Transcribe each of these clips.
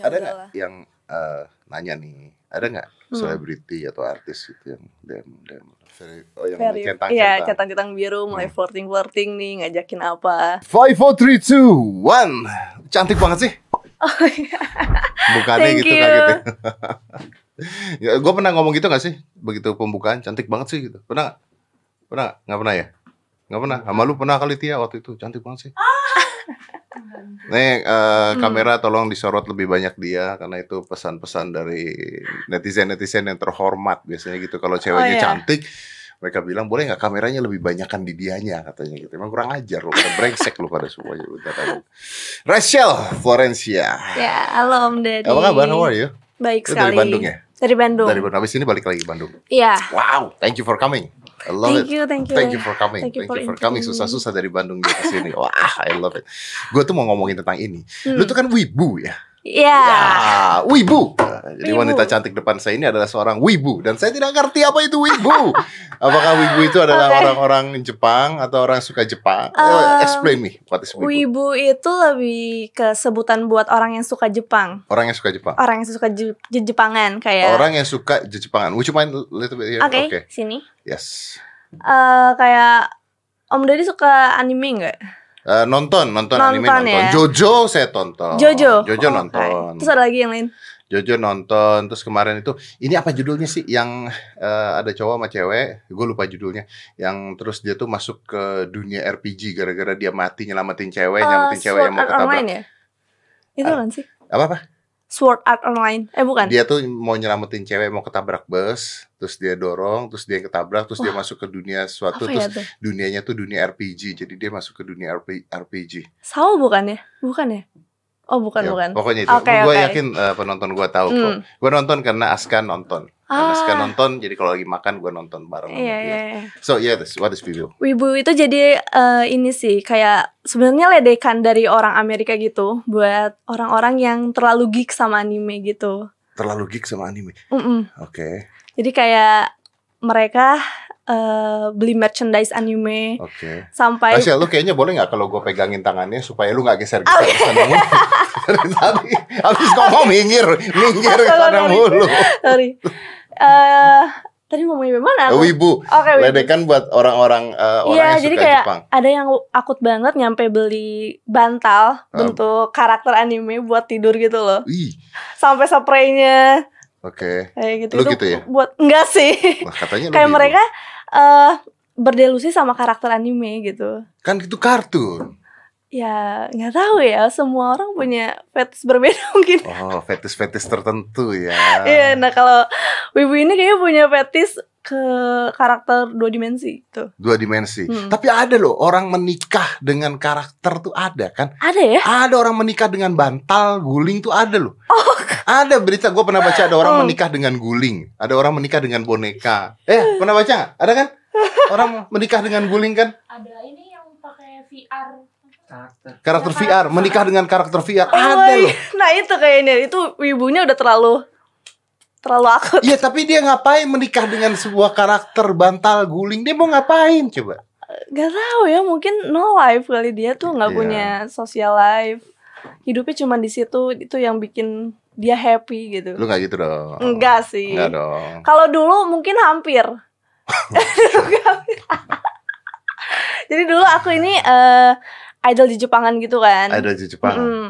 ya, ada nggak yang uh, nanya nih ada nggak hmm. selebriti atau artis gitu yang dem dem oh yang centang-centang ya centang-centang biru hmm. mulai hmm. flirting flirting nih ngajakin apa five four three two one cantik banget sih oh, iya. bukannya Thank gitu you. ya, ya gue pernah ngomong gitu gak sih begitu pembukaan cantik banget sih gitu pernah pernah Gak pernah ya nggak pernah sama lu pernah kali Tia waktu itu cantik banget sih Nih uh, kamera tolong disorot lebih banyak dia karena itu pesan-pesan dari netizen-netizen yang terhormat biasanya gitu kalau oh, ceweknya oh, iya. cantik mereka bilang boleh nggak kameranya lebih banyakkan di dianya katanya gitu. Emang kurang ajar loh, brengsek loh pada semuanya. Udah Rachel Florencia. Ya, halo Om Deddy. Apa kabar? How are you? Baik Lu sekali. Dari Bandung ya? Dari Bandung. Dari Bandung. Habis ini balik lagi ke Bandung. Iya. Wow, thank you for coming. I love thank it. You, thank you, thank you for coming. Thank you, thank you for, for coming. Susah-susah dari Bandung ke sini. Wah, I love it. Gue tuh mau ngomongin tentang ini. Hmm. Lu tuh kan wibu ya. Iya. Yeah. wibu. jadi wibu. wanita cantik depan saya ini adalah seorang wibu dan saya tidak ngerti apa itu wibu. Apakah wibu itu adalah orang-orang okay. Jepang atau orang suka Jepang? Um, Explain me what is wibu. Wibu itu lebih ke sebutan buat orang yang suka Jepang. Orang yang suka Jepang. Orang yang suka je Jepangan kayak. Orang yang suka Jepangan. Would you mind little bit here? Oke, okay, okay. sini. Yes. Uh, kayak Om Dedi suka anime nggak? Uh, eh, nonton, nonton, nonton anime nonton. Ya? Jojo saya tonton. Jojo. Jojo oh, nonton. Okay. Terus ada lagi yang lain. Jojo nonton terus kemarin itu ini apa judulnya sih yang uh, ada cowok sama cewek gue lupa judulnya yang terus dia tuh masuk ke dunia RPG gara-gara dia mati nyelamatin cewek uh, nyelamatin cewek yang mau ketabrak ya? itu kan sih apa apa Sword Art Online. Eh bukan. Dia tuh mau nyelamatin cewek mau ketabrak bus, terus dia dorong, terus dia ketabrak, terus Wah. dia masuk ke dunia suatu ya terus ya dunianya tuh dunia RPG. Jadi dia masuk ke dunia RPG. Sama bukan ya? Bukan ya? Oh bukan ya, bukan. Pokoknya itu. Okay, gue okay. yakin uh, penonton gue tahu hmm. kok. Gue nonton karena Aska nonton karena suka ah. nonton jadi kalau lagi makan gue nonton bareng yeah, dia. Yeah, yeah. so yeah what is wibu wibu itu jadi uh, ini sih kayak sebenarnya ledekan dari orang Amerika gitu buat orang-orang yang terlalu geek sama anime gitu terlalu geek sama anime mm -mm. oke okay. jadi kayak mereka Uh, beli merchandise anime okay. sampai Asya, lu kayaknya boleh nggak kalau gue pegangin tangannya supaya lu nggak geser geser okay. sana mulu dari tadi habis ngomong minggir minggir sana mulu sorry uh, tadi ngomongin gimana? Aku? Oh, wibu. Oke, okay, wibu. Ledekan buat orang-orang uh, orang ya, yang jadi kayak Jepang. Ada yang akut banget nyampe beli bantal um. bentuk karakter anime buat tidur gitu loh. Wih. Sampai spraynya. Oke. Okay. Kayak gitu. Lu gitu ya? Buat enggak sih. Wah, katanya kayak mereka uh, berdelusi sama karakter anime gitu. Kan itu kartun ya nggak tahu ya semua orang punya fetish berbeda mungkin oh fetish fetish tertentu ya iya nah kalau wibu ini kayaknya punya fetish ke karakter dua dimensi tuh dua dimensi hmm. tapi ada loh orang menikah dengan karakter tuh ada kan ada ya ada orang menikah dengan bantal guling tuh ada loh oh. ada berita gue pernah baca ada orang hmm. menikah dengan guling ada orang menikah dengan boneka eh pernah baca gak? ada kan orang menikah dengan guling kan ada ini yang pakai VR karakter VR iya, menikah dengan karakter VR oh, ada loh nah itu kayaknya itu ibunya udah terlalu terlalu akut iya tapi dia ngapain menikah dengan sebuah karakter bantal guling dia mau ngapain coba Gak tahu ya mungkin no life kali dia tuh nggak yeah. punya social life hidupnya cuma di situ itu yang bikin dia happy gitu lu nggak gitu dong enggak sih enggak dong kalau dulu mungkin hampir Jadi dulu aku ini uh, idol di Jepangan gitu kan. Idol di Jepang Mm.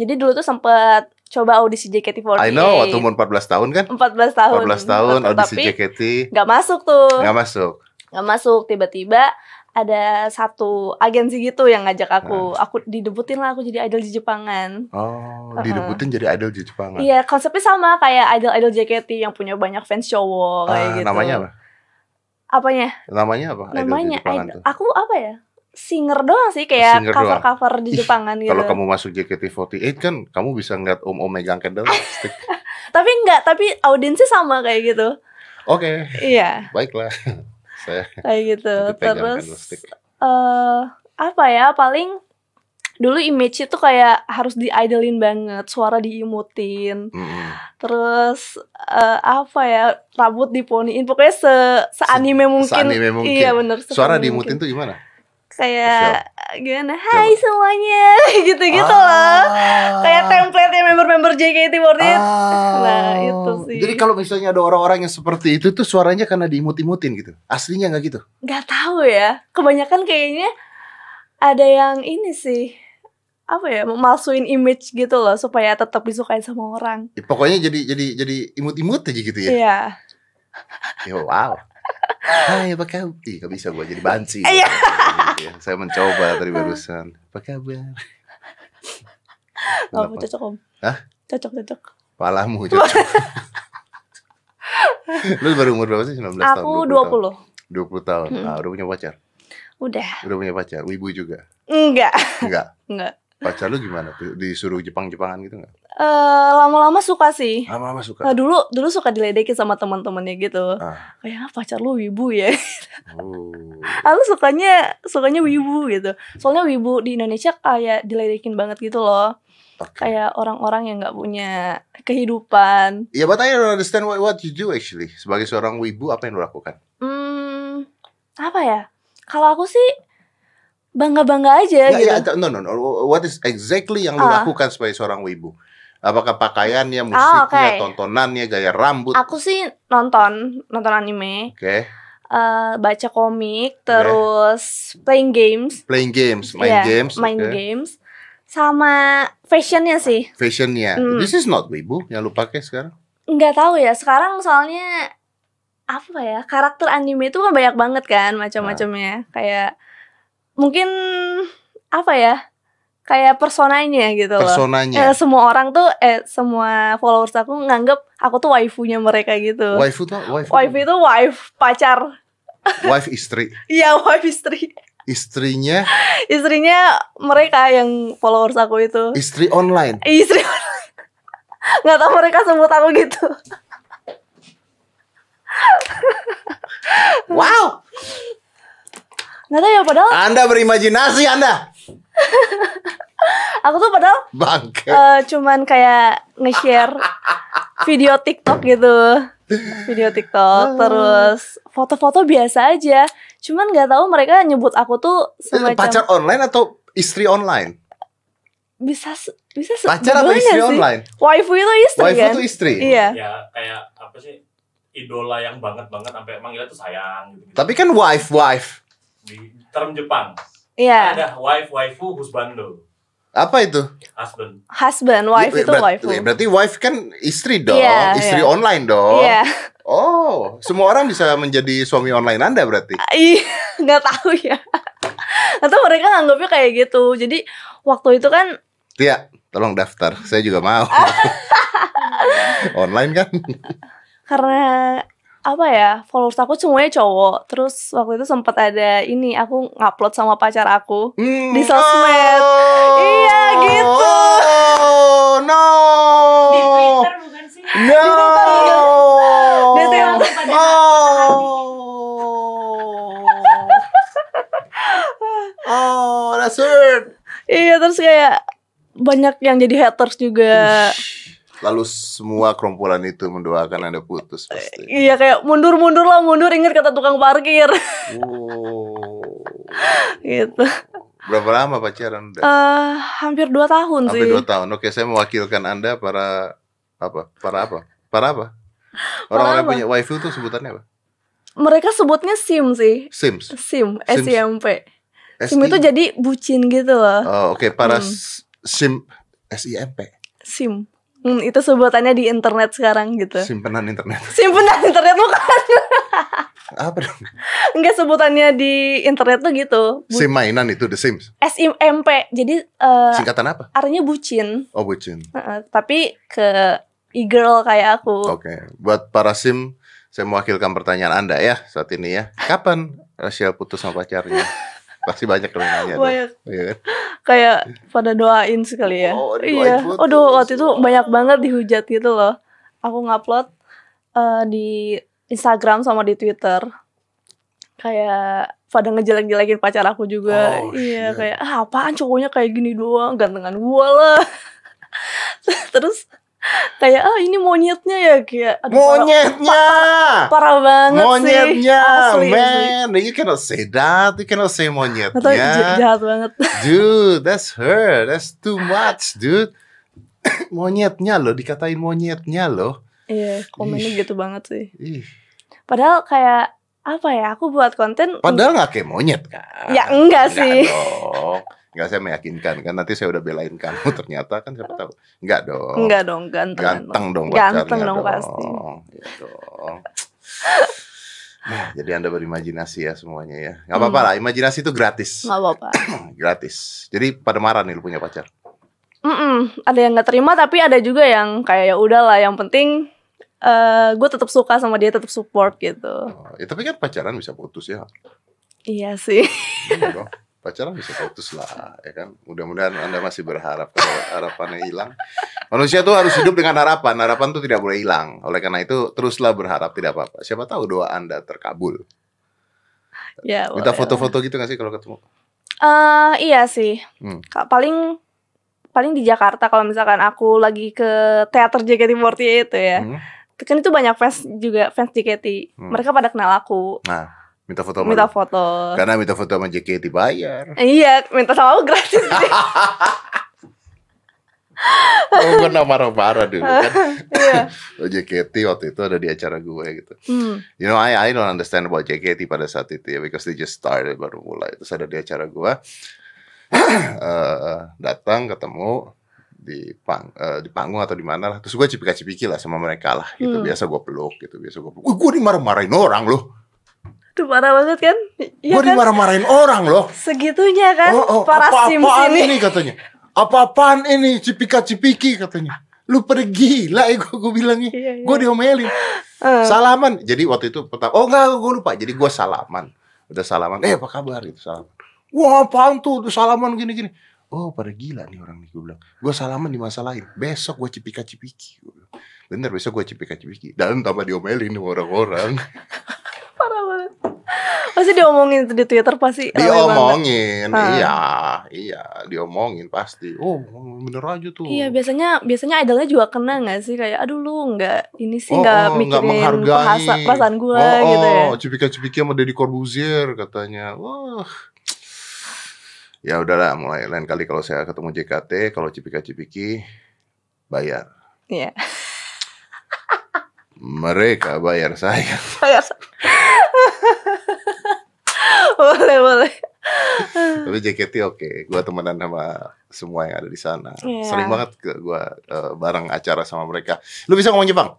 Jadi dulu tuh sempet coba audisi JKT48. I know, waktu umur 14 tahun kan? 14 tahun. 14 tahun audisi Tapi, JKT. Gak masuk tuh. Gak masuk. Gak masuk, tiba-tiba ada satu agensi gitu yang ngajak aku. Nah. Aku didebutin lah aku jadi idol di Jepangan. Oh, uh-huh. didebutin jadi idol di Jepangan. Iya, konsepnya sama kayak idol-idol JKT yang punya banyak fans cowok kayak ah, gitu. Namanya apa? Apanya? Namanya apa? Namanya idol, idol. Aku apa ya? singer doang sih kayak cover-cover di Jepangan Ih, gitu. Kalau kamu masuk JKT48 kan kamu bisa ngeliat om-om megang candle tapi enggak, tapi audiensnya sama kayak gitu. Oke. Okay. Iya. Baiklah. Saya. Kayak gitu. Terus uh, apa ya paling dulu image itu kayak harus diidolin banget, suara diimutin. Hmm. Terus uh, apa ya, rambut diponiin pokoknya se, se anime mungkin. Se anime mungkin. Iya benar. Suara diimutin tuh gimana? kayak Siap. gimana hai Siap. semuanya gitu-gitu ah. loh kayak template yang member-member JKT48 ah. nah itu sih jadi kalau misalnya ada orang-orang yang seperti itu tuh suaranya karena diimut-imutin gitu aslinya nggak gitu nggak tahu ya kebanyakan kayaknya ada yang ini sih apa ya memalsuin image gitu loh supaya tetap disukai sama orang. Ya, pokoknya jadi jadi jadi imut-imut aja gitu ya. Iya. Yeah. ya wow. Hai apa kabar? Ih gak bisa gue jadi banci ya? iya. iya Saya mencoba tadi barusan Apa kabar? Kamu cocok om Hah? Cocok cocok Palamu cocok Lu baru umur berapa sih? 19 Aku tahun? Aku 20 20 tahun, hmm. ah, udah punya pacar? Udah Udah punya pacar, wibu juga? Enggak Enggak? Enggak pacar lu gimana disuruh Jepang-Jepangan gitu nggak? Uh, lama-lama suka sih. Lama-lama suka. Nah, dulu dulu suka diledekin sama teman-temannya gitu. Ah. Kayak ah, pacar lu wibu ya. Oh. Aku sukanya sukanya wibu gitu. Soalnya wibu di Indonesia kayak diledekin banget gitu loh. Okay. Kayak orang-orang yang nggak punya kehidupan. Ya, yeah, but I don't understand what, what you do actually. Sebagai seorang wibu apa yang lu lakukan? Hmm, apa ya? Kalau aku sih bangga-bangga aja ya, gitu. Ya, no, no, no. What is exactly yang lu uh. lakukan sebagai seorang wibu? Apakah pakaiannya, ah, musiknya, oh, okay. tontonannya, gaya rambut? Aku sih nonton, nonton anime. Oke. Okay. Uh, eh, baca komik, terus okay. playing games. Playing games, main yeah, games. Main okay. games. Sama fashionnya sih. Fashionnya. Mm. This is not wibu yang lu pakai sekarang? Nggak tahu ya. Sekarang soalnya apa ya? Karakter anime itu kan banyak banget kan macam-macamnya. Nah. Kayak mungkin apa ya kayak personanya gitu loh. Personanya. Eh, semua orang tuh eh semua followers aku nganggep aku tuh waifunya mereka gitu. Waifu tuh waifu. Waifu itu wife pacar. Wife istri. Iya, wife istri. Istrinya Istrinya mereka yang followers aku itu. Istri online. Iya, istri online. Gak tau mereka sebut aku gitu. wow. Nggak tahu ya padahal. Anda berimajinasi Anda. aku tuh padahal Bangke. Uh, cuman kayak nge-share video TikTok gitu. Video TikTok ah. terus foto-foto biasa aja. Cuman nggak tahu mereka nyebut aku tuh semacam pacar online atau istri online? Bisa bisa pacar atau istri sih? online? Waifu itu istri Waifu kan? itu istri. Iya. Ya kayak apa sih? Idola yang banget banget sampai manggilnya tuh sayang gitu. Tapi kan wife wife di term Jepang. Iya. Ada wife, waifu, husbando. Apa itu? Husband. Husband, wife ya, itu berarti, waifu. Berarti wife kan istri dong, yeah, istri yeah. online dong. Iya. Yeah. Oh, semua orang bisa menjadi suami online Anda berarti? Iya, nggak tahu ya. Atau mereka nganggapnya kayak gitu. Jadi waktu itu kan Iya, tolong daftar. Saya juga mau. online kan? Karena apa ya followers aku semuanya cowok terus waktu itu sempat ada ini aku ngupload sama pacar aku mm, di sosmed oh, iya gitu oh, no di twitter bukan sih no. di iya. oh. Oh. oh that's iya terus kayak banyak yang jadi haters juga Lalu semua kerumpulan itu mendoakan Anda putus pasti. Eh, iya kayak mundur-mundur lah mundur ingat kata tukang parkir. oh. gitu. Berapa lama pacaran udah? Uh, hampir dua tahun hampir sih. Hampir dua tahun. Oke, saya mewakilkan Anda para apa? Para apa? Para apa? Orang-orang punya wifi itu sebutannya apa? Mereka sebutnya SIM sih. Sims. SIM, P. SIM itu jadi bucin gitu loh. Oh, oke, okay. para hmm. SIM SIMP. SIM. Hmm, itu sebutannya di internet sekarang gitu. Simpenan internet. Simpenan internet bukan. Apa dong? Enggak sebutannya di internet tuh gitu. Bu Sim mainan itu The Sims. S i m p Jadi uh, singkatan apa? Artinya bucin. Oh, bucin. Uh, tapi ke e-girl kayak aku. Oke. Okay. Buat para Sim, saya mewakilkan pertanyaan Anda ya saat ini ya. Kapan Rasya putus sama pacarnya? Pasti banyak yang nanya. Banyak. Iya kan? kayak pada doain sekali ya. Oh, iya. oh do waktu itu banyak banget dihujat gitu loh. Aku ngupload uh, di Instagram sama di Twitter. Kayak pada ngejelek-jelekin pacar aku juga. Oh, iya, shit. kayak ah, apaan cowoknya kayak gini doang, gantengan gua lah. Terus kayak ah ini monyetnya ya kayak monyetnya parah, parah banget monyetnya, sih monyetnya man you cannot say that you cannot say monyetnya Atau jahat banget dude that's her that's too much dude monyetnya loh dikatain monyetnya loh iya komennya Ish. gitu banget sih Ish. padahal kayak apa ya aku buat konten padahal nggak kayak monyet kan ya enggak, enggak sih dong. Enggak saya meyakinkan kan nanti saya udah belain kamu ternyata kan siapa tahu enggak dong enggak dong ganteng ganteng dong ganteng dong, pasti iya Nah, jadi anda berimajinasi ya semuanya ya. Gak apa-apa hmm. lah, imajinasi itu gratis. Gak apa-apa. gratis. Jadi pada marah nih lu punya pacar. Mm -mm. Ada yang gak terima tapi ada juga yang kayak ya udahlah. Yang penting uh, eh, gue tetap suka sama dia tetap support gitu oh, ya tapi kan pacaran bisa putus ya iya sih iya pacaran bisa putus lah ya kan mudah-mudahan anda masih berharap kalau harapannya hilang manusia tuh harus hidup dengan harapan harapan tuh tidak boleh hilang oleh karena itu teruslah berharap tidak apa-apa siapa tahu doa anda terkabul ya, minta foto-foto gitu gak sih kalau ketemu uh, iya sih hmm. paling paling di Jakarta kalau misalkan aku lagi ke teater JKT48 itu ya hmm kan itu banyak fans juga fans JKT hmm. mereka pada kenal aku nah minta foto minta malu. foto karena minta foto sama JKT bayar iya minta sama aku gratis Oh, gue marah-marah dulu kan. yeah. Oh, JKT waktu itu ada di acara gue gitu. Mm. You know, I I don't understand about JKT pada saat itu ya, because they just started baru mulai. Terus ada di acara gue, uh, eh, eh, datang ketemu, di pang uh, di panggung atau di mana lah terus gue cipika-cipiki lah sama mereka lah gitu hmm. biasa gue peluk gitu biasa gue peluk gue dimarah-marahin orang loh Tuh parah banget kan? Ya gue kan? dimarah-marahin orang loh. Segitunya kan? Oh, oh, para apa apaan sini. ini katanya? Apa-apaan ini cipika-cipiki katanya? Lu pergi lah ya gue, gue bilangnya. Iya, iya. Gue diomelin. Uh. Salaman. Jadi waktu itu pertama, oh enggak gue lupa. Jadi gue salaman. Udah salaman, eh apa kabar gitu salaman. Wah apaan tuh, tuh salaman gini-gini oh pada gila nih orang nih gue bilang gue salaman di masa lain besok gue cipika cipiki bener besok gue cipika cipiki dan tambah diomelin orang-orang parah banget pasti diomongin di Twitter pasti diomongin iya iya diomongin pasti oh bener aja tuh iya biasanya biasanya idolnya juga kena nggak sih kayak aduh lu nggak ini sih nggak oh, oh, mikirin perasaan perasaan gue oh, oh, gitu ya Oh cipika cipiki sama Deddy Corbuzier katanya wah ya udahlah mulai lain kali kalau saya ketemu JKT kalau cipika cipiki bayar iya mereka bayar saya bayar boleh boleh tapi JKT oke gua temenan sama semua yang ada di sana yeah. sering banget gua uh, bareng acara sama mereka lu bisa ngomong Jepang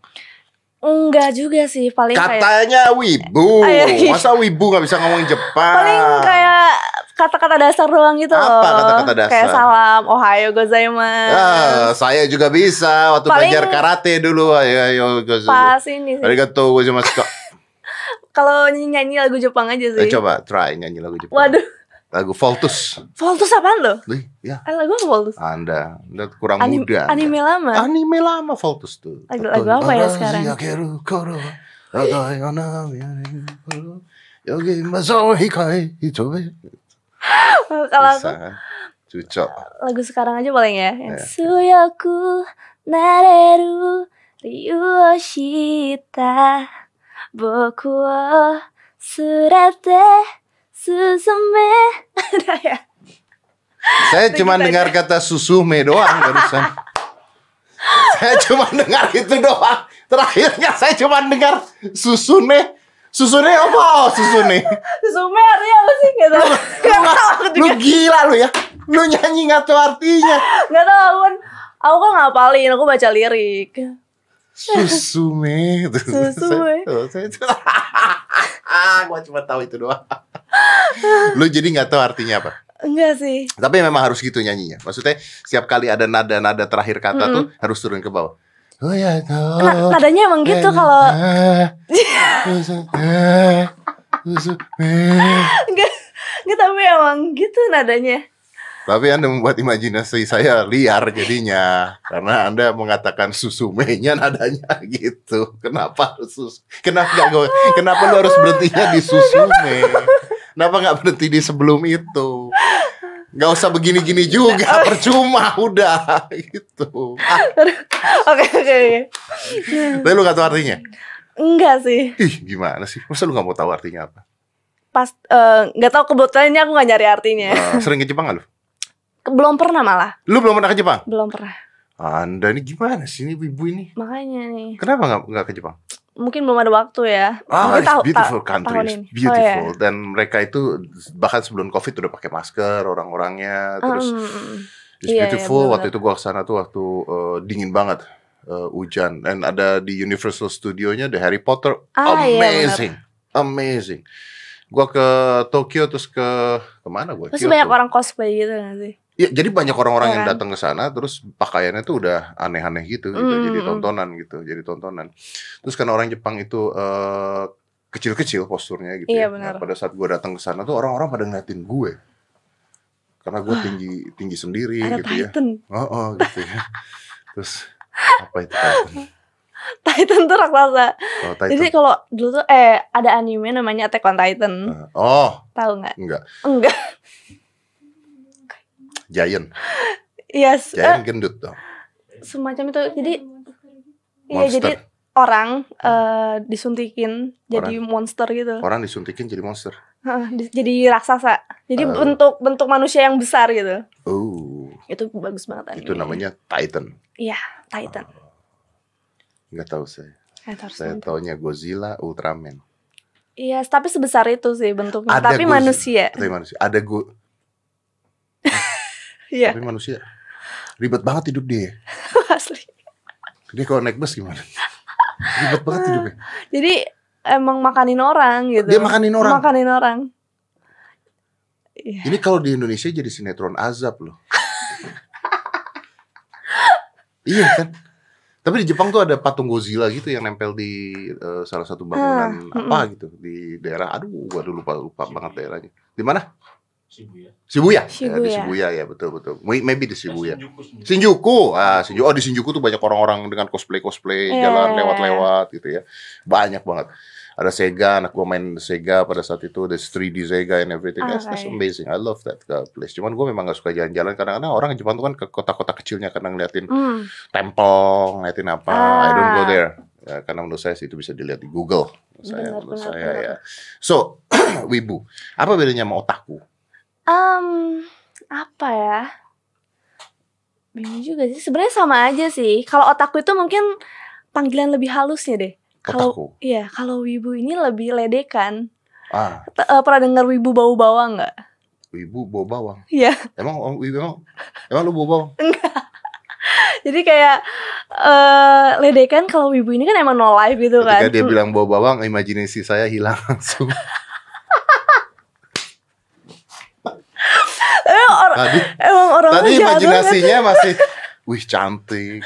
Enggak juga sih paling katanya kayak, wibu iya. masa wibu nggak bisa ngomong Jepang paling kayak kata-kata dasar doang gitu apa loh. kata-kata dasar kayak salam ohayo gozaimasu ah, saya juga bisa waktu paling, belajar karate dulu ayo gozaimasu pas ini sih gozaimasu kalau nyanyi lagu Jepang aja sih eh, coba try nyanyi lagu Jepang waduh Lagu Voltus. Voltus apaan lo? Lih, ya. Lagu apa Voltus? Anda, Anda kurang Ani, muda. Anime anda. lama. Anime lama Voltus tuh. Lagu, lagu apa ya sekarang? Kalau aku Cucok Lagu sekarang aja boleh ya, ya, ya. Suyoku Nareru Ryu shita Boku o surete. Susume ya? saya cuma dengar kata susume doang barusan saya cuma dengar itu doang terakhirnya saya cuma dengar susune susune apa oh, susune susume artinya apa sih tau aku lu, lu gila lu ya lu nyanyi nggak tuh artinya nggak tau aku kan aku kan ngapalin aku baca lirik susume susume saya, saya, saya, gua cuma tahu itu doang lu jadi nggak tahu artinya apa Enggak sih. Tapi memang harus gitu nyanyinya. Maksudnya setiap kali ada nada-nada terakhir kata mm -hmm. tuh harus turun ke bawah. Oh ya, nah, nadanya emang gitu kalau Enggak, tapi emang gitu nadanya. Tapi Anda membuat imajinasi saya liar jadinya Karena Anda mengatakan susumenya nadanya gitu Kenapa harus sus Kenapa, gak, kenapa lu harus berhentinya di susume Kenapa nggak berhenti di sebelum itu? Gak usah begini-gini juga, percuma udah gitu. Oke oke. Tapi lu gak tahu artinya? Enggak sih. Ih gimana sih? Masa lu gak mau tahu artinya apa? Pas eh, nggak uh, gak tahu kebetulannya aku gak nyari artinya. Uh, sering ke Jepang gak lu? Belum pernah malah. Lu belum pernah ke Jepang? Belum pernah. Anda ini gimana sih ini ibu ini? Makanya nih. Kenapa gak, nggak ke Jepang? mungkin belum ada waktu ya. Ah, mungkin tahu, beautiful ta country, it's oh, beautiful. Oh, iya. yeah. Dan mereka itu bahkan sebelum COVID udah pakai masker orang-orangnya, terus um, it's yeah, iya, beautiful. Yeah, waktu itu gua kesana tuh waktu uh, dingin banget, uh, hujan. Dan ada di Universal Studio-nya The Harry Potter, ah, iya, amazing, yeah, amazing. Gua ke Tokyo terus ke kemana gua Terus banyak orang cosplay gitu gak sih? ya jadi banyak orang-orang yang iya kan? datang ke sana terus pakaiannya tuh udah aneh-aneh gitu, gitu jadi hmm. tontonan gitu, jadi tontonan. Terus karena orang Jepang itu kecil eh, kecil-kecil posturnya gitu iya, ya. Benar. Nah, pada saat gua datang ke sana tuh orang-orang pada ngeliatin gue. Karena gue tinggi tinggi sendiri Ada gitu ya. Titan. ya. Oh, oh gitu ya. Terus apa itu Titan? Titan tuh raksasa. Oh, Titan. Jadi kalau dulu tuh eh ada anime namanya Attack on Titan. Eh, oh. Tahu nggak? Enggak. Enggak. Giant. Yes. Eh, Giant uh, gendut dong. Semacam itu. Jadi ya jadi orang uh, disuntikin orang, jadi monster gitu. Orang disuntikin jadi monster. jadi raksasa. Jadi uh, bentuk bentuk manusia yang besar gitu. Oh. Itu bagus banget anime. Itu namanya Titan. Iya, Titan. Uh, tahu saya. Eh, saya nanti. taunya Godzilla, Ultraman. Iya, yes, tapi sebesar itu sih bentuknya. Ada tapi manusia. Tapi manusia. Ada go Iya. Tapi manusia ribet banget hidup dia. Asli. Dia kalau naik bus gimana? ribet banget hidupnya. Eh, jadi emang makanin orang gitu. Dia makanin orang. Makanin orang. Iya. Ini kalau di Indonesia jadi sinetron azab loh. iya kan? Tapi di Jepang tuh ada patung Godzilla gitu yang nempel di uh, salah satu bangunan hmm, apa mm gitu di daerah. Aduh, gua lupa lupa banget daerahnya. Di mana? Shibuya. Shibuya. Shibuya. Ya, di Shibuya ya betul betul. Maybe di Shibuya. Ya, Shinjuku, Shinjuku. Shinjuku. Ah, Shinjuku. Oh di Shinjuku tuh banyak orang-orang dengan cosplay cosplay iya, yeah. jalan iya, lewat-lewat iya. gitu ya. Banyak banget. Ada Sega, anak gue main Sega pada saat itu, ada 3D Sega and everything. Okay. That's, amazing. I love that place. Cuman gue memang gak suka jalan-jalan. Kadang-kadang orang Jepang tuh kan ke kota-kota kecilnya karena ngeliatin mm. temple, ngeliatin apa. Ah. I don't go ah. there. Ya, karena menurut saya sih itu bisa dilihat di Google. Menurut saya, benar, menurut benar, saya benar. ya. So, wibu. Apa bedanya sama otaku? Um, apa ya? Bingung juga sih. Sebenarnya sama aja sih. Kalau otakku itu mungkin panggilan lebih halusnya deh. Kalau iya, kalau wibu ini lebih ledekan. Ah. Eh, pernah dengar wibu bau bawang nggak? Wibu bau bawang. Iya. Emang oh, wibu emang, emang lu bau bawang? Enggak. Jadi kayak uh, ledekan kalau wibu ini kan emang no life gitu Ketika kan. Ketika dia mm. bilang bau bawang, imajinasi saya hilang langsung. tadi, emang orang tadi imajinasinya banget. masih wih cantik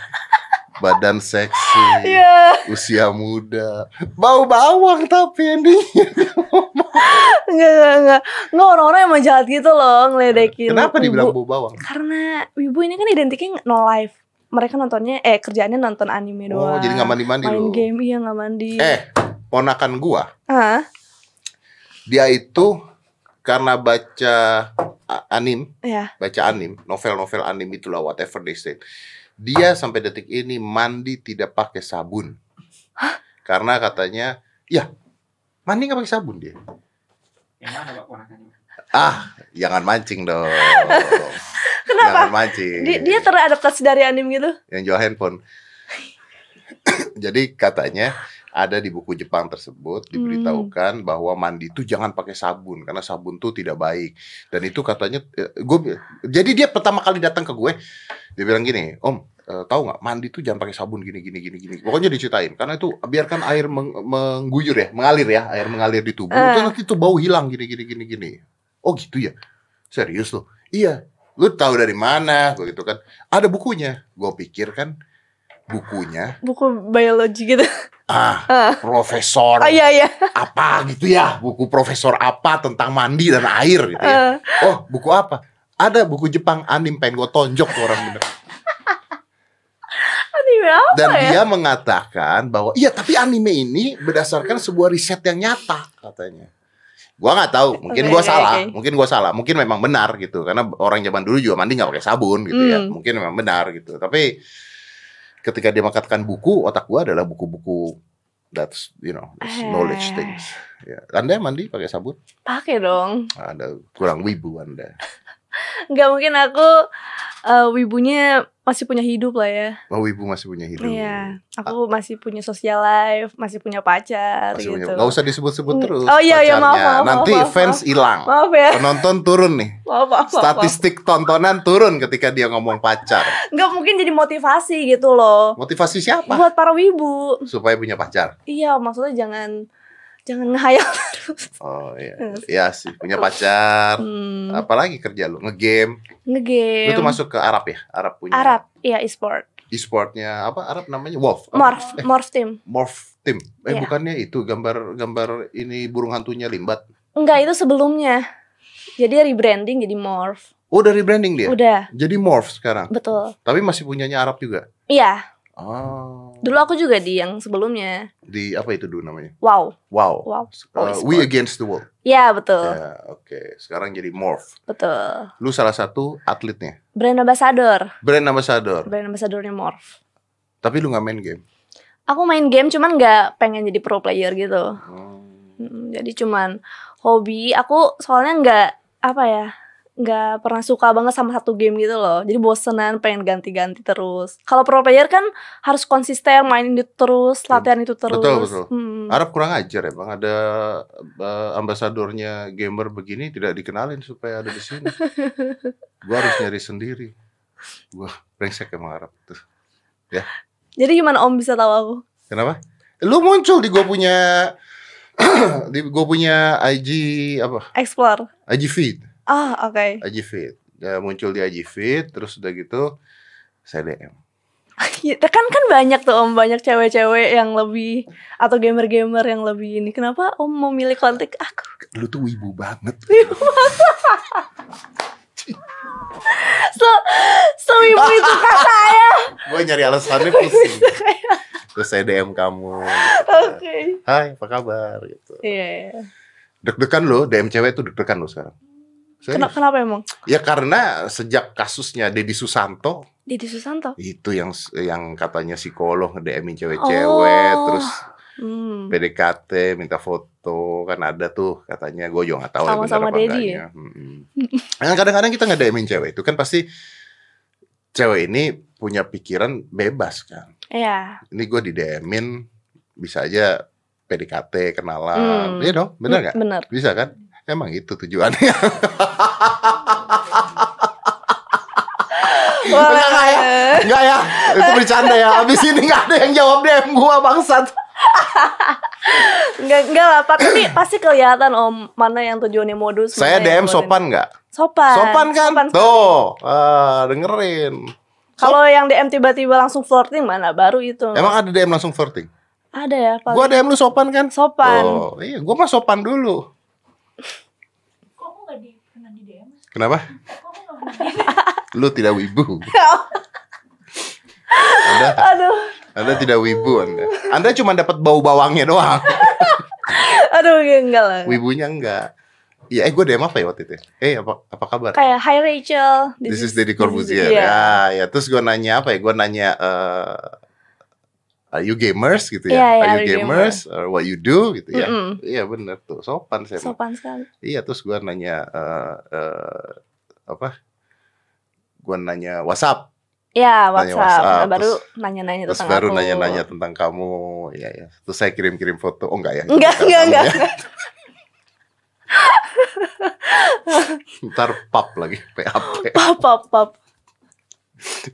badan seksi yeah. usia muda bau bawang tapi ini nggak nggak nggak orang-orang emang jahat gitu loh ngeledekin kenapa dibilang bau bawang karena wibu ini kan identiknya no life mereka nontonnya eh kerjaannya nonton anime oh, doang oh jadi nggak mandi mandi main loh. game iya nggak mandi eh ponakan gua -huh. dia itu karena baca anim, yeah. baca anim, novel-novel anim itulah whatever they say. Dia sampai detik ini mandi tidak pakai sabun. Huh? Karena katanya, ya mandi nggak pakai sabun dia. Ah, jangan mancing dong. Kenapa? Jangan mancing. Dia, dia teradaptasi dari anim gitu? Yang jual handphone. Jadi katanya ada di buku Jepang tersebut diberitahukan hmm. bahwa mandi itu jangan pakai sabun karena sabun tuh tidak baik. Dan itu katanya eh, gue jadi dia pertama kali datang ke gue dia bilang gini, "Om, Uh, tahu nggak mandi tuh jangan pakai sabun gini gini gini gini pokoknya diceritain karena itu biarkan air meng mengguyur ya mengalir ya air mengalir di tubuh uh. itu ah. nanti tuh bau hilang gini gini gini gini oh gitu ya serius loh iya lu tahu dari mana begitu kan ada bukunya gue pikir kan bukunya buku biologi gitu ah uh. profesor oh, iya, iya. apa gitu ya buku profesor apa tentang mandi dan air gitu ya uh. oh buku apa ada buku Jepang anim pengen gue tonjok tuh orang bener anime apa dan ya? dia mengatakan bahwa iya tapi anime ini berdasarkan sebuah riset yang nyata katanya gua nggak tahu mungkin okay, gua okay, salah okay. mungkin gua salah mungkin memang benar gitu karena orang zaman dulu juga mandi nggak pakai sabun gitu mm. ya hmm. mungkin memang benar gitu tapi ketika dia mengatakan buku, otak gua adalah buku-buku that's you know that's eh. knowledge things. Ya. Anda mandi pakai sabun? Pakai dong. Ada kurang wibu Anda. Gak mungkin aku uh, wibunya masih punya hidup lah ya. Oh, Wibu masih punya hidup. Iya, ah. aku masih punya social life, masih punya pacar masih gitu. Punya, gak usah disebut-sebut terus. Oh iya pacarnya. iya maaf, maaf Nanti maaf, fans hilang. Maaf. maaf ya. Penonton turun nih. Maaf, maaf, Statistik maaf. tontonan turun ketika dia ngomong pacar. Gak mungkin jadi motivasi gitu loh. Motivasi siapa? Buat para wibu. Supaya punya pacar. Iya, maksudnya jangan jangan ngehayal terus. Oh iya. Iya, iya sih, punya pacar. Hmm. Apalagi kerja lu ngegame. Ngegame. Lu tuh masuk ke Arab ya? Arab punya. Arab, iya e-sport. E-sportnya apa Arab namanya? Wolf. Morph, eh, morph team. Morph team. Eh yeah. bukannya itu gambar-gambar ini burung hantunya limbat? Enggak, itu sebelumnya. Jadi rebranding jadi morph. Oh, dari branding dia? Udah. Jadi morph sekarang. Betul. Tapi masih punyanya Arab juga? Iya. Oh. Dulu aku juga di yang sebelumnya. Di apa itu dulu namanya? Wow. Wow. Wow. Uh, oh, we against the world. Ya betul. Ya, Oke, okay. sekarang jadi morph. Betul. Lu salah satu atletnya. Brand ambassador. Brand ambassador. Brand ambassadornya morph. Tapi lu nggak main game? Aku main game, cuman nggak pengen jadi pro player gitu. Hmm. Jadi cuman hobi. Aku soalnya nggak apa ya nggak pernah suka banget sama satu game gitu loh jadi bosenan pengen ganti-ganti terus kalau pro player kan harus konsisten mainin itu terus latihan itu terus betul betul hmm. Arab kurang ajar ya bang ada uh, ambasadornya gamer begini tidak dikenalin supaya ada di sini gua harus nyari sendiri gua brengsek emang Arab tuh ya jadi gimana om bisa tahu aku kenapa lu muncul di gua punya di gue punya IG apa? Explore. IG feed. Ah, oh, oke. Okay. IG Feed. Ya, muncul di IG Feed, terus udah gitu saya DM. Iya, kan kan banyak tuh om banyak cewek-cewek yang lebih atau gamer-gamer yang lebih ini kenapa om mau milih kontak aku lu tuh wibu banget wibu so so wibu itu kan saya gue nyari alasannya pusing terus saya DM kamu gitu. oke okay. hai apa kabar gitu iya yeah. deg-degan lo DM cewek itu deg-degan lo sekarang Serius? Kenapa, emang? Ya karena sejak kasusnya Deddy Susanto. Deddy Susanto. Itu yang yang katanya psikolog nge-DM cewek-cewek oh. terus hmm. PDKT minta foto kan ada tuh katanya gue juga gak tahu sama ya sama Deddy ya hmm. kadang-kadang kita nggak DM cewek itu kan pasti cewek ini punya pikiran bebas kan Iya. ini gue di dm bisa aja PDKT kenalan hmm. Iya dong benar hmm, nggak bener bisa kan Emang itu tujuannya. Enggak ya? Enggak ya? Itu bercanda ya. Abis ini enggak ada yang jawab DM gua bangsat. enggak enggak lah, Pak. Tapi pasti kelihatan om mana yang tujuannya modus. Saya DM sopan enggak? Sopan. Sopan kan? Sopan Tuh, uh, dengerin. Kalau yang DM tiba-tiba langsung flirting mana baru itu. Emang ada DM langsung flirting? Ada ya, Pak. Gua DM lu sopan kan? Sopan. Oh, iya, gua mah sopan dulu. Kok aku gak di, pernah di DM? Kenapa? Kok aku di Lu tidak wibu. Anda, Aduh. Anda tidak wibu Anda. Anda cuma dapat bau bawangnya doang. Aduh, ya enggak lah. Wibunya enggak. Iya, eh gue DM apa ya waktu itu? Eh, apa, apa kabar? Kayak, hi Rachel. This, this is Deddy Corbuzier. yeah. Iya. Ya, ya. Terus gue nanya apa ya? Gue nanya, uh, are you gamers gitu ya, yeah, iya, iya, yeah, are you gamers gamer. or what you do gitu ya, mm-hmm. iya bener tuh sopan saya, sopan sekali, iya terus gue nanya uh, uh, apa, gue nanya WhatsApp, Iya WhatsApp, nanya WhatsApp nah, baru nanya-nanya terus, tentang terus baru nanya-nanya tentang kamu, Iya ya. Terus saya kirim-kirim foto, oh enggak ya? Enggak enggak enggak. enggak. Ya. Ntar pap lagi, PAP. Pap pap pap.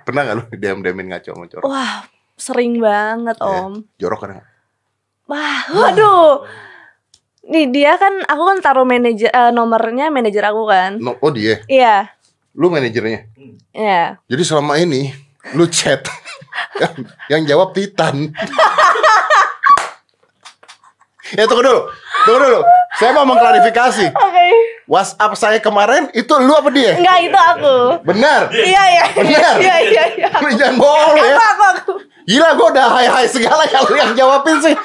Pernah gak lu diam-diamin ngaco sama Wah, sering banget iya, om. jorok kan? Wah, waduh. Nih dia kan, aku kan taruh manajer uh, nomornya manajer aku kan. No, oh dia? Iya. Lu manajernya? Iya. Jadi selama ini lu chat yang, yang jawab Titan. ya tunggu dulu, tunggu dulu. Saya mau mengklarifikasi. Oke. Okay. WhatsApp saya kemarin itu lu apa dia? Enggak, itu aku. Benar. Iya, iya. Benar. Iya, iya, iya. Jangan bohong ya. Aku, aku. Gila gue udah hai-hai segala lu yang jawabin sih.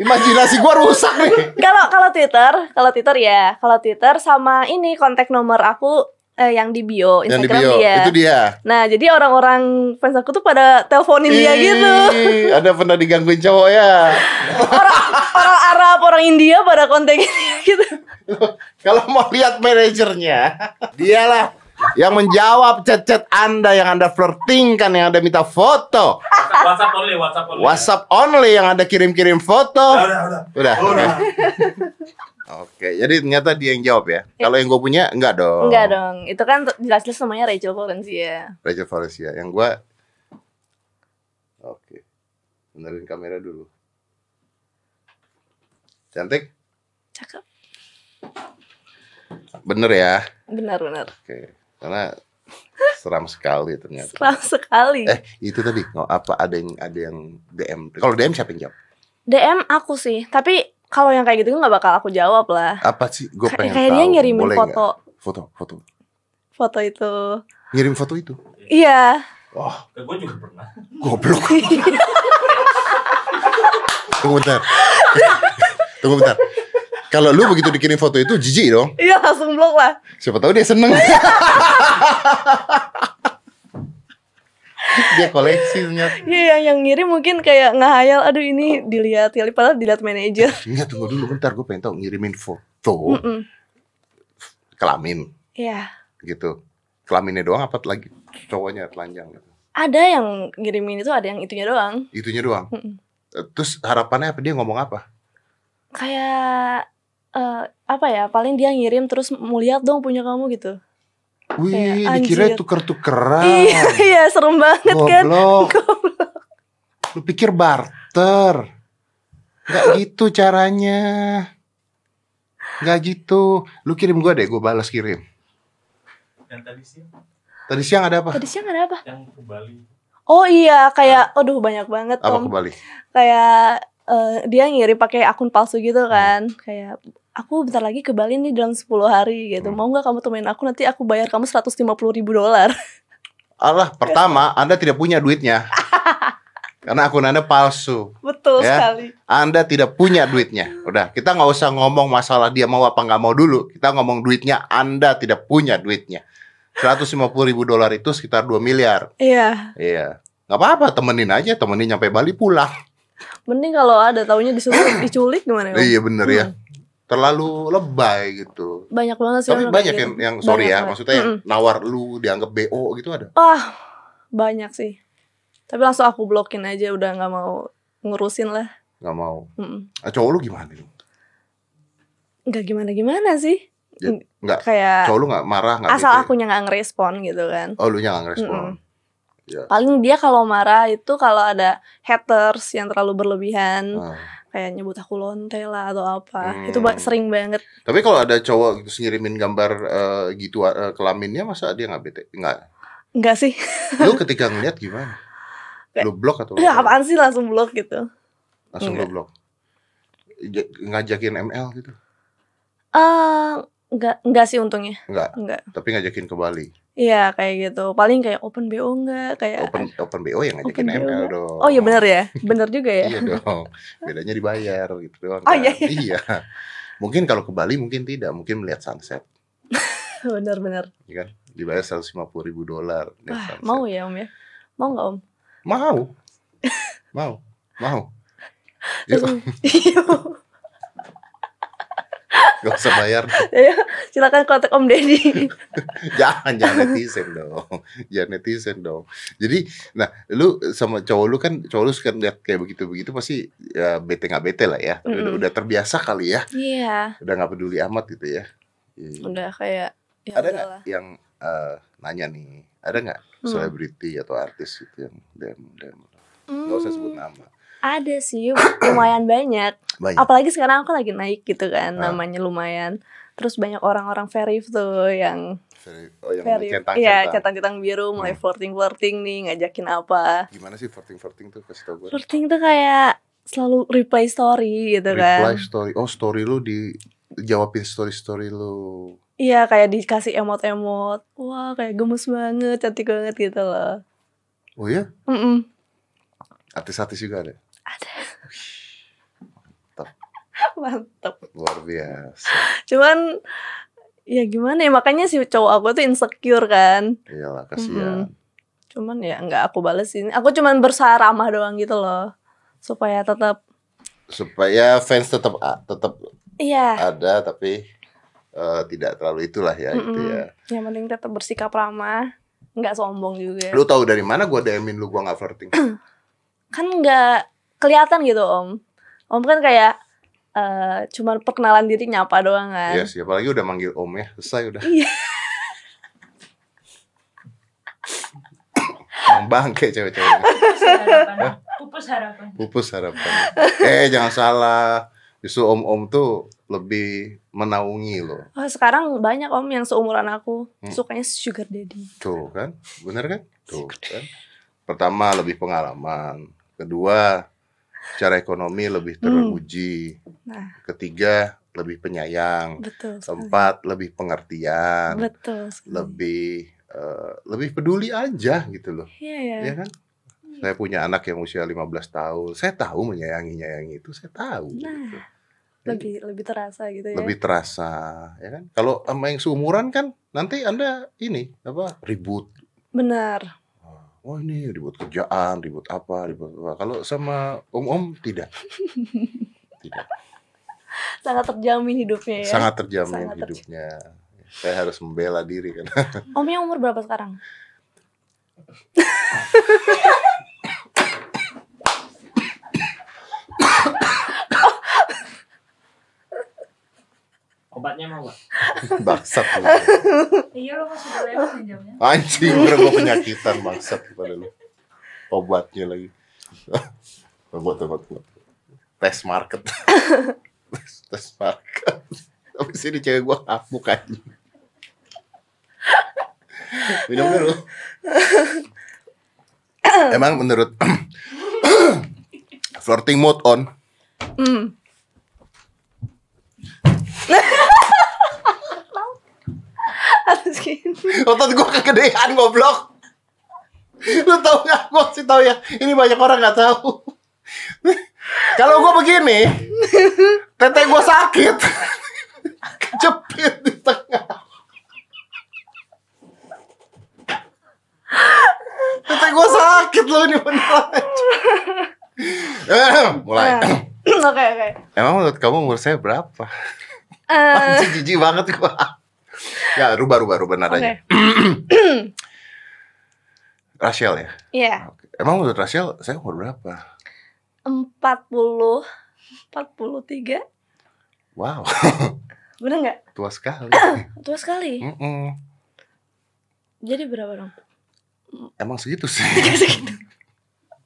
Imajinasi gue rusak nih. Kalau kalau Twitter, kalau Twitter ya, kalau Twitter sama ini kontak nomor aku eh, yang di bio Instagram yang di bio. dia. Itu dia. Nah, jadi orang-orang fans aku tuh pada teleponin dia gitu. Ada pernah digangguin cowok ya. orang, orang Arab, orang India pada kontak gitu. Kalau mau lihat manajernya, dialah yang menjawab chat-chat Anda yang Anda flirtingkan yang Anda minta foto. WhatsApp only, WhatsApp only. WhatsApp only yang Anda kirim-kirim foto. Udah, udah. Udah. udah. Oh, oke, jadi ternyata dia yang jawab ya. Iya. Kalau yang gue punya enggak dong. Enggak dong. Itu kan jelas-jelas namanya Rachel Valencia. Rachel Valencia. Yang gue Oke. Benerin kamera dulu. Cantik? Cakep. Bener ya? Bener, bener. Oke karena seram sekali ternyata. Seram sekali. Eh, itu tadi nggak oh, apa ada yang ada yang DM. Kalau DM siapa yang jawab? DM aku sih, tapi kalau yang kayak gitu nggak bakal aku jawab lah. Apa sih? Gue pengen Kayaknya tahu. ngirimin foto. Foto, foto. Foto itu. Ngirim foto itu? Iya. Oh. Eh, Gue juga pernah. Goblok. Tunggu bentar. Tunggu bentar. Kalau lu begitu dikirim foto itu jijik dong. Iya langsung blok lah. Siapa tahu dia seneng. dia koleksi ternyata. Iya yang yang ngirim mungkin kayak ngehayal aduh ini dilihat kali ya, padahal dilihat manajer. Enggak tunggu dulu bentar gue pengen tahu ngirimin foto. Mm -mm. Kelamin. Iya. Gitu. Kelaminnya doang apa lagi cowoknya telanjang gitu. Ada yang ngirimin itu ada yang itunya doang. Itunya doang. Mm -mm. Terus harapannya apa dia ngomong apa? Kayak uh, apa ya paling dia ngirim terus mau lihat dong punya kamu gitu Wih, Kayak, dikira tuker-tukeran. Iya, iya, serem banget kan. Goblok. kan. Goblok. Lu pikir barter. Gak gitu caranya. Gak gitu. Lu kirim gua deh, gua balas kirim. Yang tadi siang. Tadi siang ada apa? Tadi siang ada apa? Yang ke Bali. Oh iya, kayak nah. aduh banyak banget Apa Om. ke Bali? Kayak uh, dia ngirim pakai akun palsu gitu kan. Hmm. Kayak aku bentar lagi ke Bali nih dalam 10 hari gitu. Hmm. Mau nggak kamu temenin aku nanti aku bayar kamu 150 ribu dolar. Allah, pertama Anda tidak punya duitnya. Karena akun Anda palsu. Betul ya? sekali. Anda tidak punya duitnya. Udah, kita nggak usah ngomong masalah dia mau apa nggak mau dulu. Kita ngomong duitnya, Anda tidak punya duitnya. 150 ribu dolar itu sekitar 2 miliar. Iya. Iya. Gak apa-apa, temenin aja. Temenin nyampe Bali pulang. Mending kalau ada taunya disuruh diculik gimana Iya bener ya. Hmm terlalu lebay gitu. Banyak banget sih. Tapi banyak yang, gitu. yang sorry ya, banyak ya, banget. maksudnya yang mm -mm. nawar lu dianggap BO gitu ada? Ah oh, banyak sih. Tapi langsung aku blokin aja, udah nggak mau ngurusin lah. Nggak mau. Mm -mm. Cowok lu gimana lu? Nggak gimana-gimana sih. Ya, nggak kayak cowok lu nggak marah nggak asal aku akunya ngerespon gitu kan oh lu nya ngerespon mm -mm. Ya. paling dia kalau marah itu kalau ada haters yang terlalu berlebihan ah kayak nyebut aku lonte lah atau apa hmm. itu sering banget tapi kalau ada cowok gitu ngirimin gambar uh, gitu uh, kelaminnya masa dia nggak bete nggak nggak sih lu ketika ngeliat gimana lu blok atau ya apaan sih langsung blok gitu langsung lu blok ngajakin ml gitu eh uh, nggak nggak sih untungnya nggak nggak tapi ngajakin ke Bali Iya kayak gitu. Paling kayak open BO enggak kayak Open open BO yang ngajakin ML enggak? dong. Oh iya benar ya. Benar juga ya. iya dong. Bedanya dibayar gitu doang. Oh kan? iya. Iya. Mungkin kalau ke Bali mungkin tidak, mungkin melihat sunset. benar benar. Iya kan? Dibayar 150 ribu dolar. mau ya Om ya? Mau nggak Om? Mau. mau. Mau. Yuk. Iya, Gak usah bayar. Ya, silakan kontak Om Deddy. jangan, jangan netizen dong. Jangan netizen dong. Jadi, nah, lu sama cowok lu kan, cowok lu kan lihat kayak begitu-begitu pasti ya, bete gak bete lah ya. Udah, mm Udah, udah terbiasa kali ya. Iya. Yeah. Udah gak peduli amat gitu ya. Iya. Udah kayak. Ya ada nggak yang uh, nanya nih? Ada nggak hmm. selebriti atau artis gitu yang dem dem? Hmm. Gak usah sebut hmm. nama ada sih, lumayan banyak. banyak. Apalagi sekarang aku lagi naik gitu kan, ah. namanya lumayan. Terus banyak orang-orang verif tuh yang verif, oh yang verif. Iya, centang biru mulai hmm. flirting-flirting nih, ngajakin apa. Gimana sih flirting-flirting tuh kasih tau gue. Flirting tuh kayak selalu reply story gitu reply kan. Reply story. Oh, story lu dijawabin story-story lu. Iya, kayak dikasih emot-emot. Wah, kayak gemes banget, cantik banget gitu loh. Oh iya? Mm -mm. Artis-artis juga ada? ada mantap mantap luar biasa cuman ya gimana ya makanya si cowok aku tuh insecure kan iyalah kasihan -hmm. cuman ya nggak aku balesin aku cuman berusaha ramah doang gitu loh supaya tetap supaya fans tetap tetap iya. ada tapi uh, tidak terlalu itulah ya mm -mm. itu ya yang penting tetap bersikap ramah nggak sombong juga lu tahu dari mana gue demin lu gue nggak flirting kan nggak kelihatan gitu om om kan kayak uh, cuman perkenalan diri nyapa doang kan iya yes, lagi apalagi udah manggil om ya selesai udah iya. bangke cewek-cewek pupus harapan pupus harapan eh jangan salah justru om-om tuh lebih menaungi lo Oh, sekarang banyak om yang seumuran aku hmm. sukanya sugar daddy. Tuh kan, bener kan? Tuh kan. Pertama lebih pengalaman, kedua secara ekonomi lebih hmm. teruji. Hmm. Nah. Ketiga, lebih penyayang. Betul. lebih pengertian. Betul. Lebih uh, lebih peduli aja gitu loh. Iya, iya. Ya kan? Ya. Saya punya anak yang usia 15 tahun. Saya tahu menyayanginya yang itu, saya tahu. Gitu. Nah. Gitu. lebih lebih terasa gitu ya. Lebih terasa, ya kan? Kalau sama yang seumuran kan nanti Anda ini apa? ribut. Benar oh, ini ribut kerjaan, ribut apa, ribut apa. Kalau sama om-om tidak. tidak. Sangat terjamin hidupnya ya. Sangat terjamin Sangat hidupnya. Terjamin. Saya harus membela diri kan. Omnya umur berapa sekarang? obatnya mau gak? bangsat lu iya lo masih boleh pinjamnya. anjing udah gue penyakitan bangsat kepada lu obatnya lagi obat obat obat tes market tes, tes market tapi sini cewek gue kapuk aja minum dulu emang menurut flirting mode on mm. Atas gini. Otot gue kegedean goblok. Lu tau gak? Gue sih tau ya. Ini banyak orang gak tau. Kalau gue begini, tete gue sakit. Kejepit di tengah. Tete gue sakit loh ini beneran. Eh, mulai. Ya. Oke, oke. Emang menurut kamu umur saya berapa? Uh... Eh. Anjir, jijik banget gue ya rubah rubah rubah nadanya. Okay. Rachel ya. Iya. Yeah. Emang menurut Rachel saya umur berapa? Empat puluh, empat puluh tiga. Wow. Bener nggak? Tua sekali. Tua sekali. Mm -mm. Jadi berapa dong? Emang segitu sih.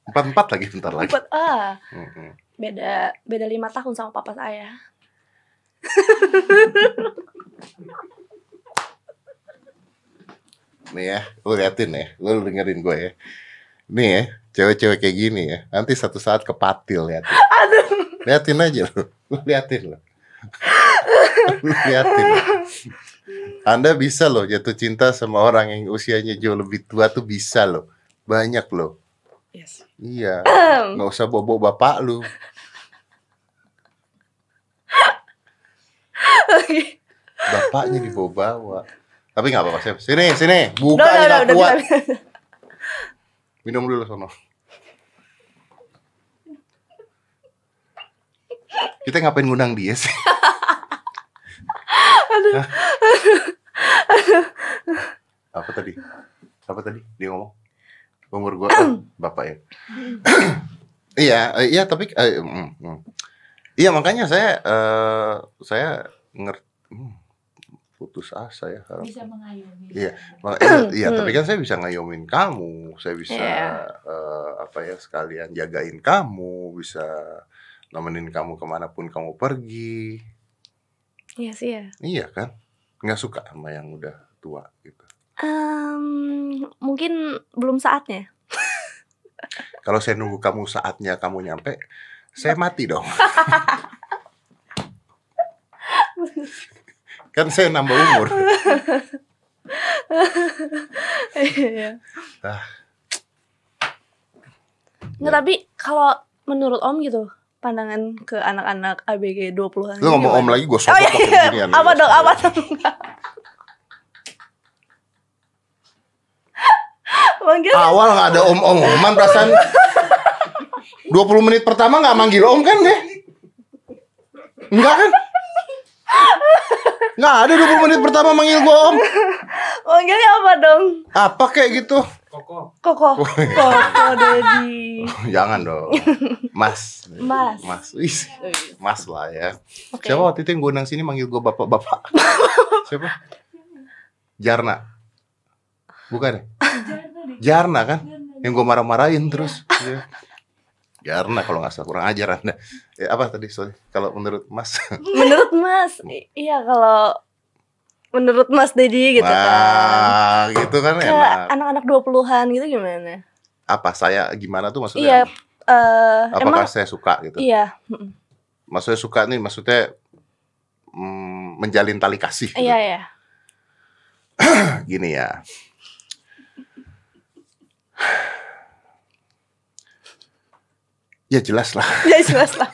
Empat empat lagi bentar lagi. Empat ah. Mm -mm. Beda beda lima tahun sama papa saya. nih ya, lu liatin ya, lu dengerin gue ya. Nih ya, cewek-cewek kayak gini ya, nanti satu saat kepatil ya. Aduh. Liatin aja lu, lu liatin lu. liatin. Lu. Anda bisa loh jatuh cinta sama orang yang usianya jauh lebih tua tuh bisa loh. Banyak loh. Yes. Iya. Nggak usah bobo bapak lu. Bapaknya dibawa-bawa. Tapi gak apa-apa, Chef. Sini, sini. Bukannya no, kuat. no. Minum dulu sono. Kita ngapain ngundang dia sih? aduh, Apa tadi? Apa tadi dia ngomong? Umur gua eh, bapak ya. iya, eh, iya tapi eh, mm, mm. iya makanya saya uh, saya ngerti putus asa ya harap. bisa kan. mengayomi iya, eh, iya iya tapi kan hmm. saya bisa ngayomin kamu saya bisa yeah. Iya. uh, apa ya sekalian jagain kamu bisa nemenin kamu kemanapun kamu pergi iya sih ya iya kan nggak suka sama yang udah tua gitu um, mungkin belum saatnya kalau saya nunggu kamu saatnya kamu nyampe saya mati dong kan saya nambah umur iya Nggak, tapi kalau menurut Om gitu pandangan ke anak-anak ABG 20-an Lu ngomong om lagi gue sobat oh, iya, iya. Apa dong, apa iya. dong Manggil Awal gak ada om-om Oman perasaan 20 menit pertama gak manggil om kan deh Enggak kan Nggak ada 20 menit pertama manggil gua om. Manggilnya apa dong? Apa kayak gitu? Koko. Koko. Koko Dedi. Oh, jangan dong. Mas. Mas. Mas. Mas lah ya. Okay. Siapa waktu itu yang gue undang sini manggil gue bapak-bapak? Siapa? Jarna. Bukan ya? Jarna kan? Yang gue marah-marahin terus. Iya. Karena kalau nggak salah kurang ajar Anda. Ya, apa tadi sorry? Kalau menurut Mas? Menurut Mas, iya kalau menurut Mas Dedi gitu Wah, kan. gitu kan ya Anak-anak 20-an gitu gimana? Apa saya gimana tuh maksudnya? Iya, uh, apakah emang, saya suka gitu? Iya. Maksudnya suka nih maksudnya mm, menjalin tali kasih gitu. Iya, iya. Gini ya. Ya jelas lah. Ya jelas lah.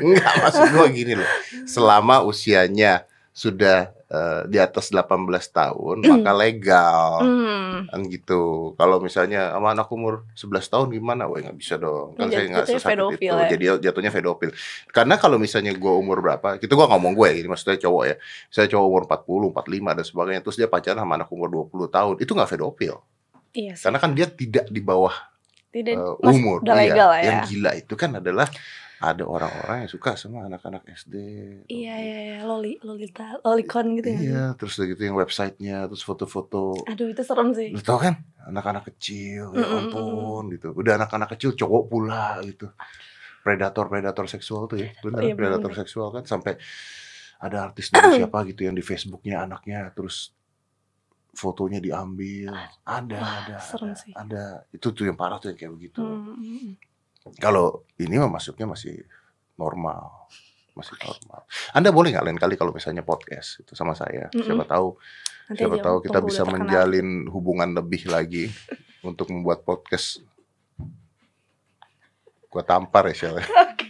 Enggak maksud gue gini loh. Selama usianya sudah uh, di atas 18 tahun hmm. maka legal. Mm. Kan gitu. Kalau misalnya sama anak umur 11 tahun gimana? Wah enggak bisa dong. Kan saya enggak sesakit itu. Ya? Jadi jatuhnya pedofil. Karena kalau misalnya gue umur berapa? Itu gue ngomong gue ya, ini maksudnya cowok ya. Saya cowok umur 40, 45 dan sebagainya. Terus dia pacaran sama anak umur 20 tahun. Itu nggak pedofil. Iya Karena kan dia tidak di bawah tidak, uh, umur. Udah iya, legal ya. Yang gila itu kan adalah ada orang-orang yang suka sama anak-anak SD. Iya iya iya, loli lolita, lolicon gitu ya. Iya, terus begitu gitu yang websitenya, terus foto-foto. Aduh itu serem sih. Lu tau kan, anak-anak kecil, mm -mm. ya ampun gitu. Udah anak-anak kecil cowok pula gitu. Predator-predator seksual tuh ya, benar iya, predator bener. seksual kan sampai ada artis dari siapa gitu yang di Facebooknya anaknya terus fotonya diambil ada Wah, ada ada, sih. ada itu tuh yang parah tuh yang kayak begitu hmm, hmm, hmm, hmm. kalau ini mah masuknya masih normal masih normal Anda boleh nggak lain kali kalau misalnya podcast itu sama saya mm siapa tahu Nanti siapa tahu kita bisa terkenal. menjalin hubungan lebih lagi untuk membuat podcast gua tampar ya Shell. Okay.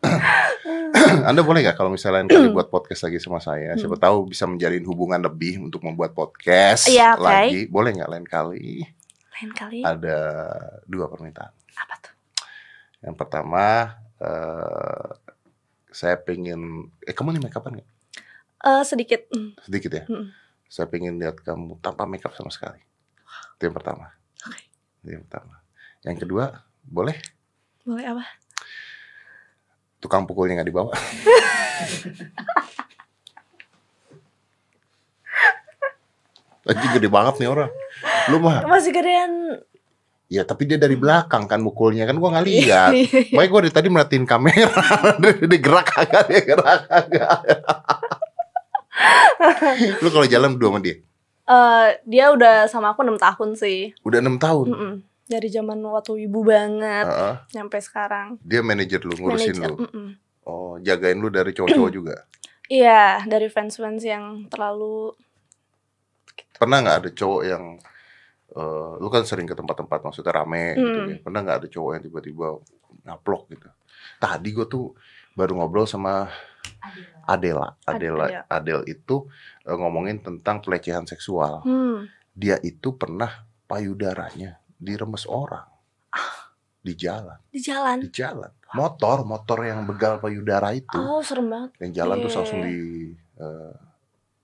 Anda boleh gak kalau misalnya kali buat podcast lagi sama saya, hmm. siapa tahu bisa menjalin hubungan lebih untuk membuat podcast ya, okay. lagi, boleh gak lain kali? Lain kali. Ada dua permintaan. Apa tuh? Yang pertama, uh, saya pengen, eh kamu nih makeupan nggak? Uh, sedikit. Hmm. Sedikit ya. Mm. Saya pengen lihat kamu tanpa makeup sama sekali. Itu yang pertama. Okay. yang pertama. Yang kedua, boleh? Boleh apa? tukang pukulnya nggak dibawa. Lagi gede banget nih orang. Lu mah masih gedean. Ya tapi dia dari belakang kan mukulnya kan gua nggak iya. lihat. Iya. Makanya gua dari tadi merhatiin kamera. dia gerak agak dia gerak agak. Lu kalau jalan berdua sama dia? Uh, dia udah sama aku enam tahun sih. Udah enam tahun. Mm -mm dari zaman waktu ibu banget uh-uh. sampai sekarang. Dia manajer lu ngurusin manager, lu. Mm -mm. Oh, jagain lu dari cowok-cowok juga. Iya, dari fans-fans yang terlalu gitu. Pernah nggak ada cowok yang uh, lu kan sering ke tempat-tempat maksudnya rame mm. gitu hmm. ya. Pernah nggak ada cowok yang tiba-tiba naplok gitu. Tadi gue tuh baru ngobrol sama Adela. Adela, Adela, ya. Adel itu uh, ngomongin tentang pelecehan seksual. Mm. Dia itu pernah payudaranya diremes orang di jalan di jalan di jalan motor motor yang begal payudara itu oh serem banget yang jalan yeah. tuh iya. langsung di uh,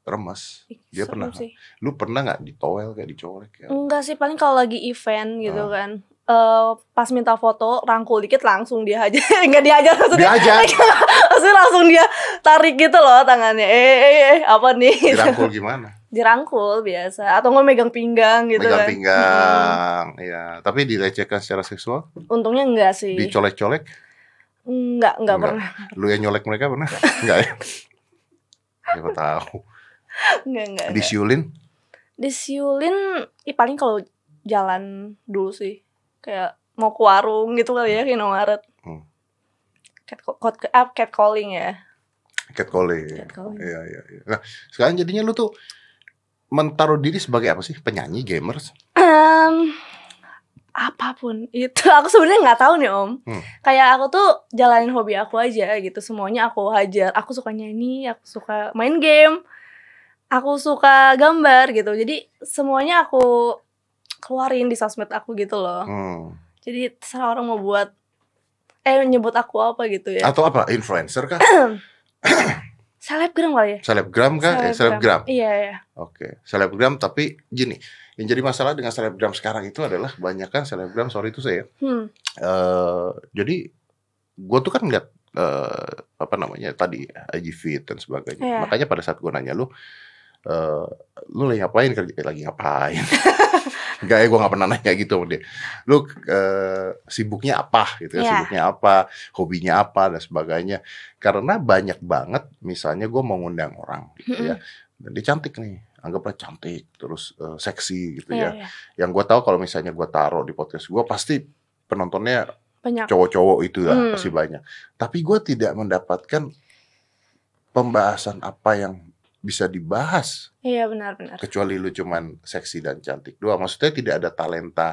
remes Ih, dia pernah sih. lu pernah nggak ditowel kayak dicolek ya enggak sih paling kalau lagi event gitu ah. kan Uh, pas minta foto rangkul dikit langsung dia aja nggak dia aja diajar maksudnya langsung dia tarik gitu loh tangannya eh eh, eh apa nih rangkul gimana dirangkul biasa atau nggak megang pinggang gitu megang kan. pinggang, hmm. ya. Tapi dilecehkan secara seksual? Untungnya enggak sih. Dicolek-colek? Enggak, enggak, pernah. Lu yang nyolek mereka pernah? enggak ya? Siapa tahu. Enggak, enggak. Disiulin? Disiulin, ih paling kalau jalan dulu sih. Kayak mau ke warung gitu kali ya, ke Indomaret. Hmm. Cat, cat, cat, ah, cat calling ya. Cat calling. Cat calling. Iya, iya, iya. Nah, sekarang jadinya lu tuh Mentaruh diri sebagai apa sih? Penyanyi, gamers? Um, apapun itu aku sebenarnya nggak tahu nih om hmm. kayak aku tuh jalanin hobi aku aja gitu semuanya aku hajar aku suka nyanyi aku suka main game aku suka gambar gitu jadi semuanya aku keluarin di sosmed aku gitu loh hmm. jadi terserah orang mau buat eh nyebut aku apa gitu ya atau apa influencer kah selebgram kali ya selebgram kan selebgram, eh, selebgram. iya iya oke selebgram tapi gini yang jadi masalah dengan selebgram sekarang itu adalah banyak kan selebgram sorry itu saya ya. hmm. uh, jadi gue tuh kan ngeliat uh, apa namanya tadi IG feed dan sebagainya yeah. makanya pada saat gue nanya lu uh, lu lagi ngapain kerja lagi ngapain Enggak ya, gue gak pernah nanya gitu sama dia. Lu uh, sibuknya apa gitu kan, ya, yeah. sibuknya apa, hobinya apa dan sebagainya. Karena banyak banget misalnya gue mau ngundang orang gitu ya. Dan dia cantik nih, anggaplah cantik, terus uh, seksi gitu yeah, ya. Yeah. Yang gue tahu kalau misalnya gue taruh di podcast gue pasti penontonnya cowok-cowok itu lah, hmm. pasti banyak. Tapi gue tidak mendapatkan pembahasan apa yang bisa dibahas. Iya benar-benar. Kecuali lu cuman seksi dan cantik doang. Maksudnya tidak ada talenta.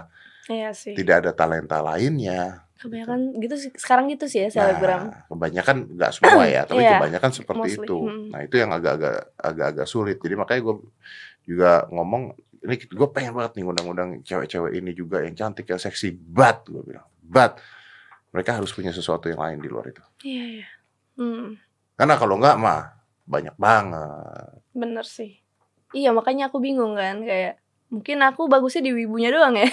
Iya sih. Tidak ada talenta lainnya. Kebanyakan gitu, gitu Sekarang gitu sih ya nah, selebgram. Nah, kebanyakan nggak semua ya, tapi yeah, kebanyakan seperti mostly. itu. Hmm. Nah itu yang agak-agak agak-agak sulit. Jadi makanya gue juga ngomong ini gue pengen banget nih undang-undang cewek-cewek ini juga yang cantik yang seksi but gue bilang but mereka harus punya sesuatu yang lain di luar itu iya iya hmm. karena kalau enggak mah banyak banget. Bener sih. Iya makanya aku bingung kan kayak mungkin aku bagusnya di wibunya doang ya.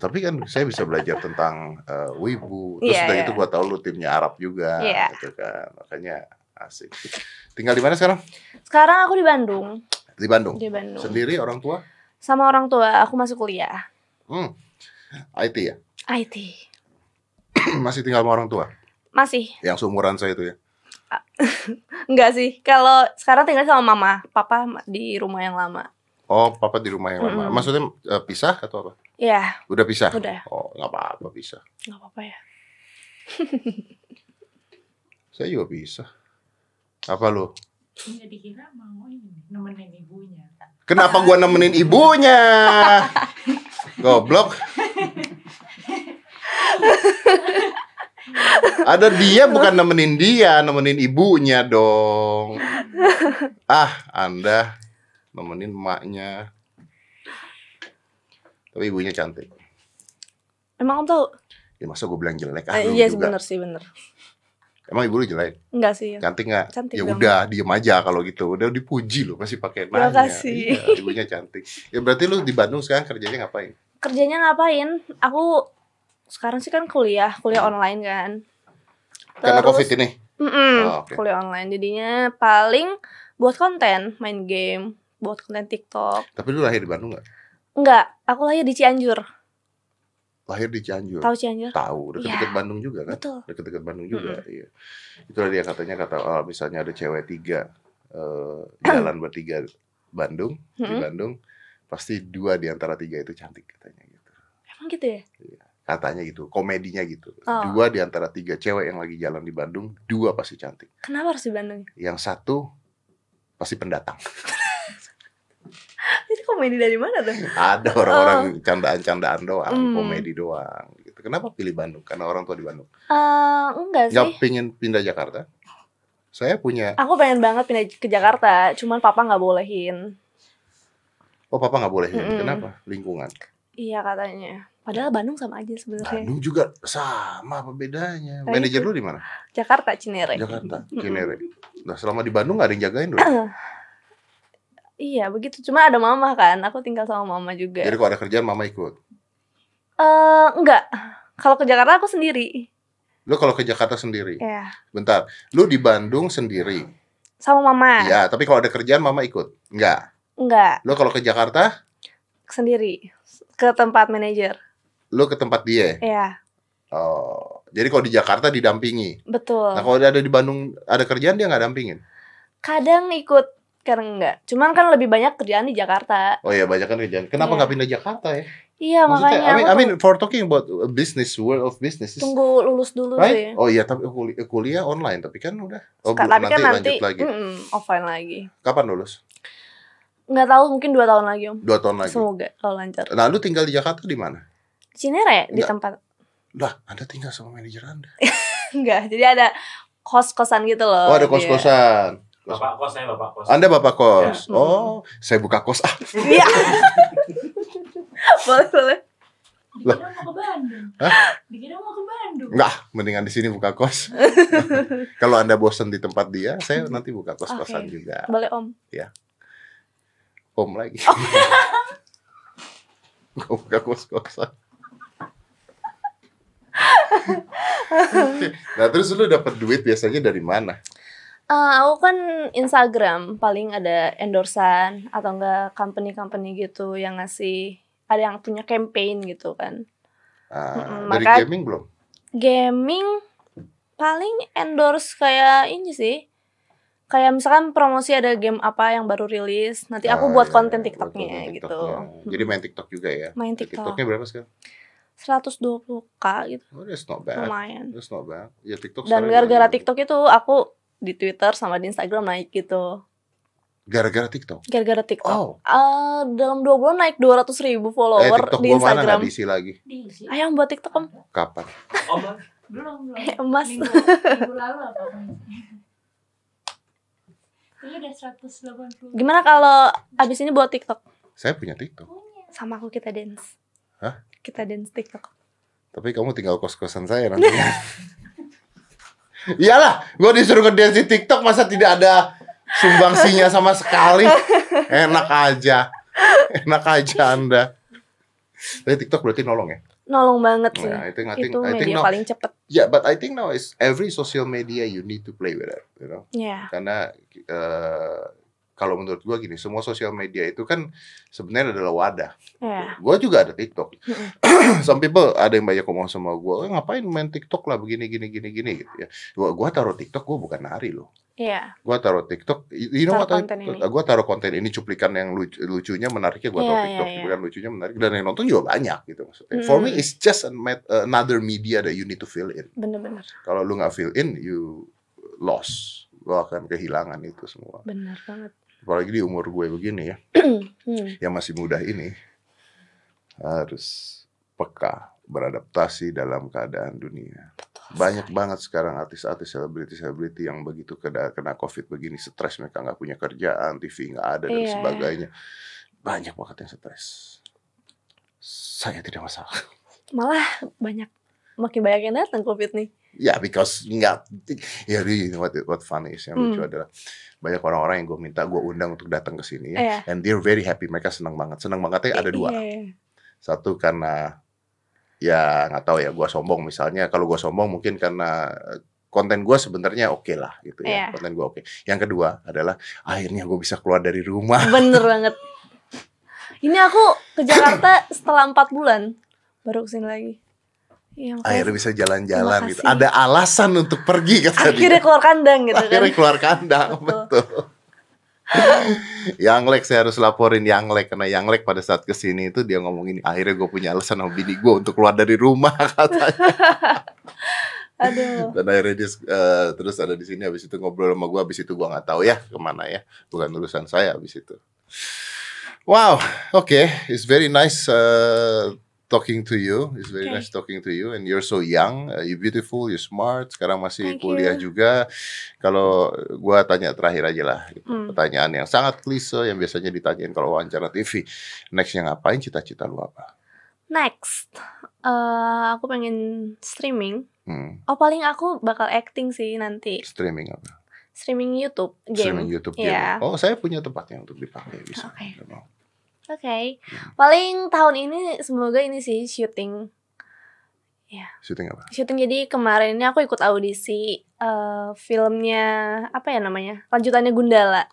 Tapi kan saya bisa belajar tentang uh, wibu. Terus yeah, udah yeah. itu gua tahu lu timnya Arab juga yeah. gitu kan. Makanya asik. Tinggal di mana sekarang? Sekarang aku di Bandung. Di Bandung. Di Bandung. Sendiri orang tua? Sama orang tua. Aku masuk kuliah. Hmm. IT ya? IT. Masih tinggal sama orang tua? Masih. Yang seumuran saya itu ya? Enggak sih. Kalau sekarang tinggal sama mama, papa di rumah yang lama. Oh, papa di rumah yang lama. Maksudnya eh, pisah atau apa? ya Yeah. Udah pisah. Udah. Oh, nggak apa-apa pisah. Nggak apa-apa ya. Saya juga bisa Apa lu? dikira mau nemenin ibunya. Kenapa gua nemenin ibunya? Goblok. Ada dia bukan nemenin dia, nemenin ibunya dong. Ah, Anda nemenin emaknya. Tapi ibunya cantik. Emang om tahu? Ya masa gue bilang jelek ah. Eh, iya, yes, bener sih, bener. Emang ibu lu jelek? Enggak sih. Ya. Cantik nggak? Cantik. Ya udah, diem aja kalau gitu. Udah dipuji loh, masih pakai nanya. Terima kasih. Iya, ibunya cantik. Ya berarti lu di Bandung sekarang kerjanya ngapain? Kerjanya ngapain? Aku sekarang sih kan kuliah kuliah hmm. online kan Terus, karena covid ini mm -mm, oh, okay. kuliah online jadinya paling buat konten main game buat konten TikTok tapi lu lahir di Bandung nggak nggak aku lahir di Cianjur lahir di Cianjur. Tahu Cianjur? Tahu, dekat-dekat ya. Bandung juga kan? Betul. Dekat-dekat Bandung juga, mm -hmm. iya. Itulah dia katanya kata oh, misalnya ada cewek tiga uh, jalan bertiga Bandung mm -hmm. di Bandung pasti dua di antara tiga itu cantik katanya gitu. Emang gitu ya? Iya katanya gitu komedinya gitu oh. dua di antara tiga cewek yang lagi jalan di Bandung dua pasti cantik kenapa harus di Bandung yang satu pasti pendatang itu komedi dari mana tuh ada orang-orang oh. candaan-candaan doang hmm. komedi doang gitu kenapa pilih Bandung karena orang tua di Bandung uh, enggak sih nggak pingin pindah Jakarta saya punya aku pengen banget pindah ke Jakarta cuman papa nggak bolehin oh papa nggak bolehin mm -mm. kenapa lingkungan iya katanya Padahal Bandung sama aja sebenarnya. Bandung juga sama apa bedanya? Nah, Manajer lu di mana? Jakarta Cinere. Jakarta Cinere. Nah, selama di Bandung gak ada yang jagain lu. Ya? iya, begitu. Cuma ada mama kan. Aku tinggal sama mama juga. Jadi kalau ada kerjaan mama ikut? Eh, uh, enggak. Kalau ke Jakarta aku sendiri. Lu kalau ke Jakarta sendiri? Iya. Yeah. Bentar. Lu di Bandung sendiri? Sama mama. Iya, tapi kalau ada kerjaan mama ikut? Enggak. Enggak. Lu kalau ke Jakarta? Sendiri. Ke tempat manajer Lu ke tempat dia? Ya? Iya. Oh, jadi kalau di Jakarta didampingi. Betul. Nah, kalau ada di Bandung ada kerjaan dia nggak dampingin? Kadang ikut, kadang enggak. Cuman kan lebih banyak kerjaan di Jakarta. Oh iya, banyak kan kerjaan. Kenapa iya. nggak pindah Jakarta ya? Iya Maksudnya, makanya. I mean, I mean for talking about business world of business. Tunggu lulus dulu right? ya. Oh iya tapi kuliah, kuliah online tapi kan udah. Oh, Sekarang, tapi kan nanti kan nanti lanjut lagi. Mm, mm, offline lagi. Kapan lulus? Nggak tahu mungkin dua tahun lagi om. Dua tahun lagi. Semoga kalau lancar. Nah lu tinggal di Jakarta di mana? Cinere ya Nggak. di tempat. Lah, Anda tinggal sama manajer Anda. Enggak, jadi ada kos-kosan gitu loh. Oh, ada kos-kosan. Bapak kos, saya bapak kos. Anda bapak kos. Ya. Oh, saya buka kos ah. Iya. boleh, boleh. Lah. mau ke Bandung. Hah? Dikira mau ke Bandung. Enggak, mendingan di sini buka kos. Kalau Anda bosan di tempat dia, saya nanti buka kos-kosan okay. juga. Boleh, Om. Iya. Om lagi. Oh. buka kos-kosan. nah terus lu dapat duit biasanya dari mana? Uh, aku kan Instagram paling ada endorsan atau enggak company-company gitu yang ngasih ada yang punya campaign gitu kan. Uh, Maka, dari gaming belum? Gaming paling endorse kayak ini sih. Kayak misalkan promosi ada game apa yang baru rilis, nanti aku uh, buat iya, konten TikToknya, buat gitu. Jadi main TikTok juga ya? Main TikTok. TikToknya berapa sekarang? 120k gitu. Oh, that's not bad. Lumayan. That's not bad. Ya TikTok. Dan gara-gara TikTok itu aku di Twitter sama di Instagram naik gitu. Gara-gara TikTok. Gara-gara TikTok. Oh. Uh, dalam dua bulan naik 200 ribu follower eh, TikTok di Instagram. Mana gak diisi lagi? Diisi. Ayo buat TikTok om. Kapan? Oh, belum belum. Eh, emas. Minggu, minggu lalu apa? udah Gimana kalau abis ini buat TikTok? Saya punya TikTok. Sama aku kita dance. Hah? Kita dance TikTok. Tapi kamu tinggal kos-kosan saya nanti. Iyalah, gue disuruh ngedance di TikTok masa tidak ada sumbangsinya sama sekali. Enak aja. Enak aja Anda. Tapi TikTok berarti nolong ya? Nolong banget oh sih. Yeah, I think, I think, itu I think media now, paling cepet. Yeah, but I think now is every social media you need to play with it, you know. Yeah. Karena uh, kalau menurut gue gini, semua sosial media itu kan sebenarnya adalah wadah. Yeah. Gue juga ada TikTok. Some people ada yang banyak ngomong sama gue, eh, ngapain main TikTok lah begini gini gini gini gitu ya. Gue gua taruh TikTok gue bukan nari loh. Iya. Yeah. Gua taruh TikTok, you know taruh what? Gua taruh konten ini cuplikan yang lucu, lucunya menariknya gua taruh iya, TikTok, yeah, iya. cuplikan lucunya menarik dan yang nonton juga banyak gitu maksudnya. Mm. For hmm. me it's just uh, another media that you need to fill in. Bener-bener. Kalau lu nggak fill in, you lost. Lo akan kehilangan itu semua. Bener banget apalagi di umur gue begini ya hmm. yang masih muda ini harus peka beradaptasi dalam keadaan dunia banyak banget sekarang artis-artis selebriti selebriti yang begitu kena kena covid begini stres mereka nggak punya kerjaan tv nggak ada dan yeah. sebagainya banyak banget yang stres saya tidak masalah malah banyak makin banyak yang datang covid nih Ya, because nggak, ya really what what fun is yang lucu mm. adalah banyak orang-orang yang gue minta gue undang untuk datang ke sini, yeah. and they're very happy, mereka senang banget, senang banget. ada dua, yeah. Iya. satu karena ya nggak tahu ya gue sombong misalnya, kalau gue sombong mungkin karena eh, konten gue sebenarnya oke okay lah gitu ya, iya. konten gue oke. Okay. Yang kedua adalah akhirnya gue bisa keluar dari rumah. Bener banget. Ini aku ke Jakarta setelah empat bulan baru kesini lagi. Ya, akhirnya bisa jalan-jalan gitu. Ada alasan untuk pergi kata akhirnya dia. keluar kandang gitu akhirnya kan. Akhirnya keluar kandang, betul. betul. Lek saya harus laporin Lek karena Lek pada saat kesini itu dia ngomong ini akhirnya gue punya alasan sama bini gue untuk keluar dari rumah katanya. Aduh. Dan akhirnya dia uh, terus ada di sini habis itu ngobrol sama gue habis itu gue nggak tahu ya kemana ya bukan urusan saya habis itu. Wow, oke, okay. it's very nice. Uh, talking to you. It's very okay. nice talking to you. And you're so young, uh, you beautiful, you smart. Sekarang masih Thank kuliah you. juga. Kalau gua tanya terakhir aja lah, gitu. mm. pertanyaan yang sangat klise yang biasanya ditanyain kalau wawancara TV. next yang ngapain? Cita-cita lu apa? Next, uh, aku pengen streaming. Hmm. Oh paling aku bakal acting sih nanti. Streaming apa? Streaming YouTube game. Streaming YouTube game. Yeah. Oh saya punya tempat yang untuk dipakai bisa. Okay. Oke. Okay. Paling tahun ini semoga ini sih syuting. Ya. Syuting apa? Syuting jadi kemarin ini aku ikut audisi uh, filmnya apa ya namanya? Lanjutannya Gundala.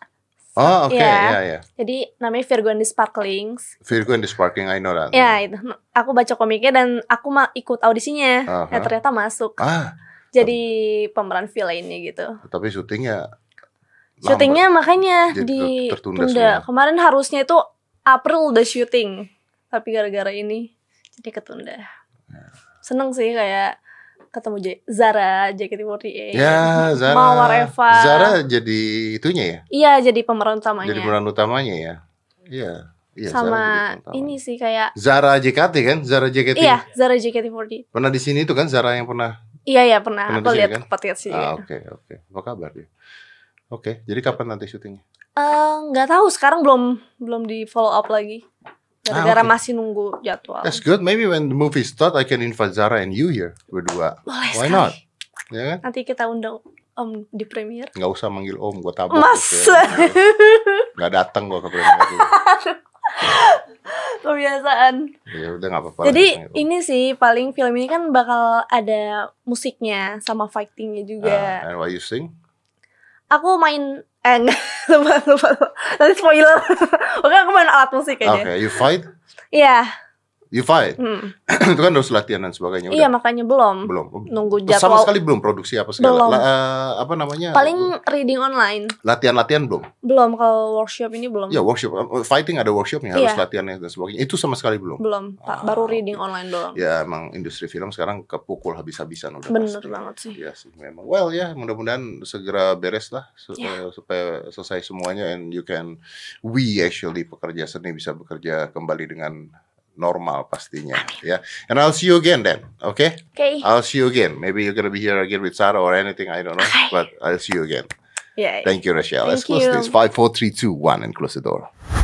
Oh, oke, okay. ya. Yeah. Yeah, yeah. Jadi namanya Virgo and the Sparklings. Virgo and the Sparkling, I know that. Ya, yeah, itu. Aku baca komiknya dan aku mau ikut audisinya. Uh -huh. Ya ternyata masuk. Ah. Jadi pemeran ini gitu. Tapi ya syutingnya Syutingnya makanya jadi di tertunda. Tunda. Kemarin harusnya itu April udah syuting tapi gara-gara ini jadi ketunda seneng sih kayak ketemu Zara JKT48 ya Zara Mawar Eva Zara jadi itunya ya iya jadi pemeran utamanya jadi pemeran utamanya ya iya Iya, sama ini sih kayak Zara JKT kan Zara JKT iya Zara JKT48 pernah di sini itu kan Zara yang pernah iya iya pernah, pernah aku lihat kan? sih oke ah, oke okay, okay. apa kabar dia oke okay, jadi kapan nanti syutingnya Eh, nggak uh, tahu sekarang belum belum di follow up lagi gara-gara ah, okay. masih nunggu jadwal. That's good. Maybe when the movie start, I can invite Zara and you here berdua. Boleh Why sekali. not? Ya kan? Nanti kita undang Om di premier. Gak usah manggil Om, gue tabok. Mas. Ya. Gak datang gue ke premier. Kebiasaan. Ya udah nggak apa-apa. Jadi lah, ini sih paling film ini kan bakal ada musiknya sama fightingnya juga. Uh, and what you sing? Aku main Eh, And lupa, lupa, lupa. Nanti spoiler. Oke, aku main alat musik kayaknya. Oke, okay, you fight? Iya. Yeah fight. Hmm. itu kan harus latihan dan sebagainya. Iya, udah. Iya, makanya belum. Belum. Oh, Nunggu jadwal. Sama sekali belum produksi apa segala. Belum. La, uh, apa namanya? Paling reading online. Latihan-latihan belum. Belum kalau workshop ini belum. Iya workshop eh, fighting ada workshopnya harus iya. latihannya dan sebagainya. Itu sama sekali belum. Belum. Ah, baru reading online doang. Ya, emang industri film sekarang kepukul habis-habisan udah. Bener pasti. banget sih. Iya sih memang. Well ya, yeah, mudah-mudahan segera beres lah supaya, yeah. supaya selesai semuanya and you can we actually pekerja seni bisa bekerja kembali dengan normal pastinya ya. Yeah. And I'll see you again then, okay? Okay. I'll see you again. Maybe you're gonna be here again with Sarah or anything. I don't know, but I'll see you again. Yeah. Thank you, Rachel. Thank Let's you. close this. Five, four, three, two, one, and close the door.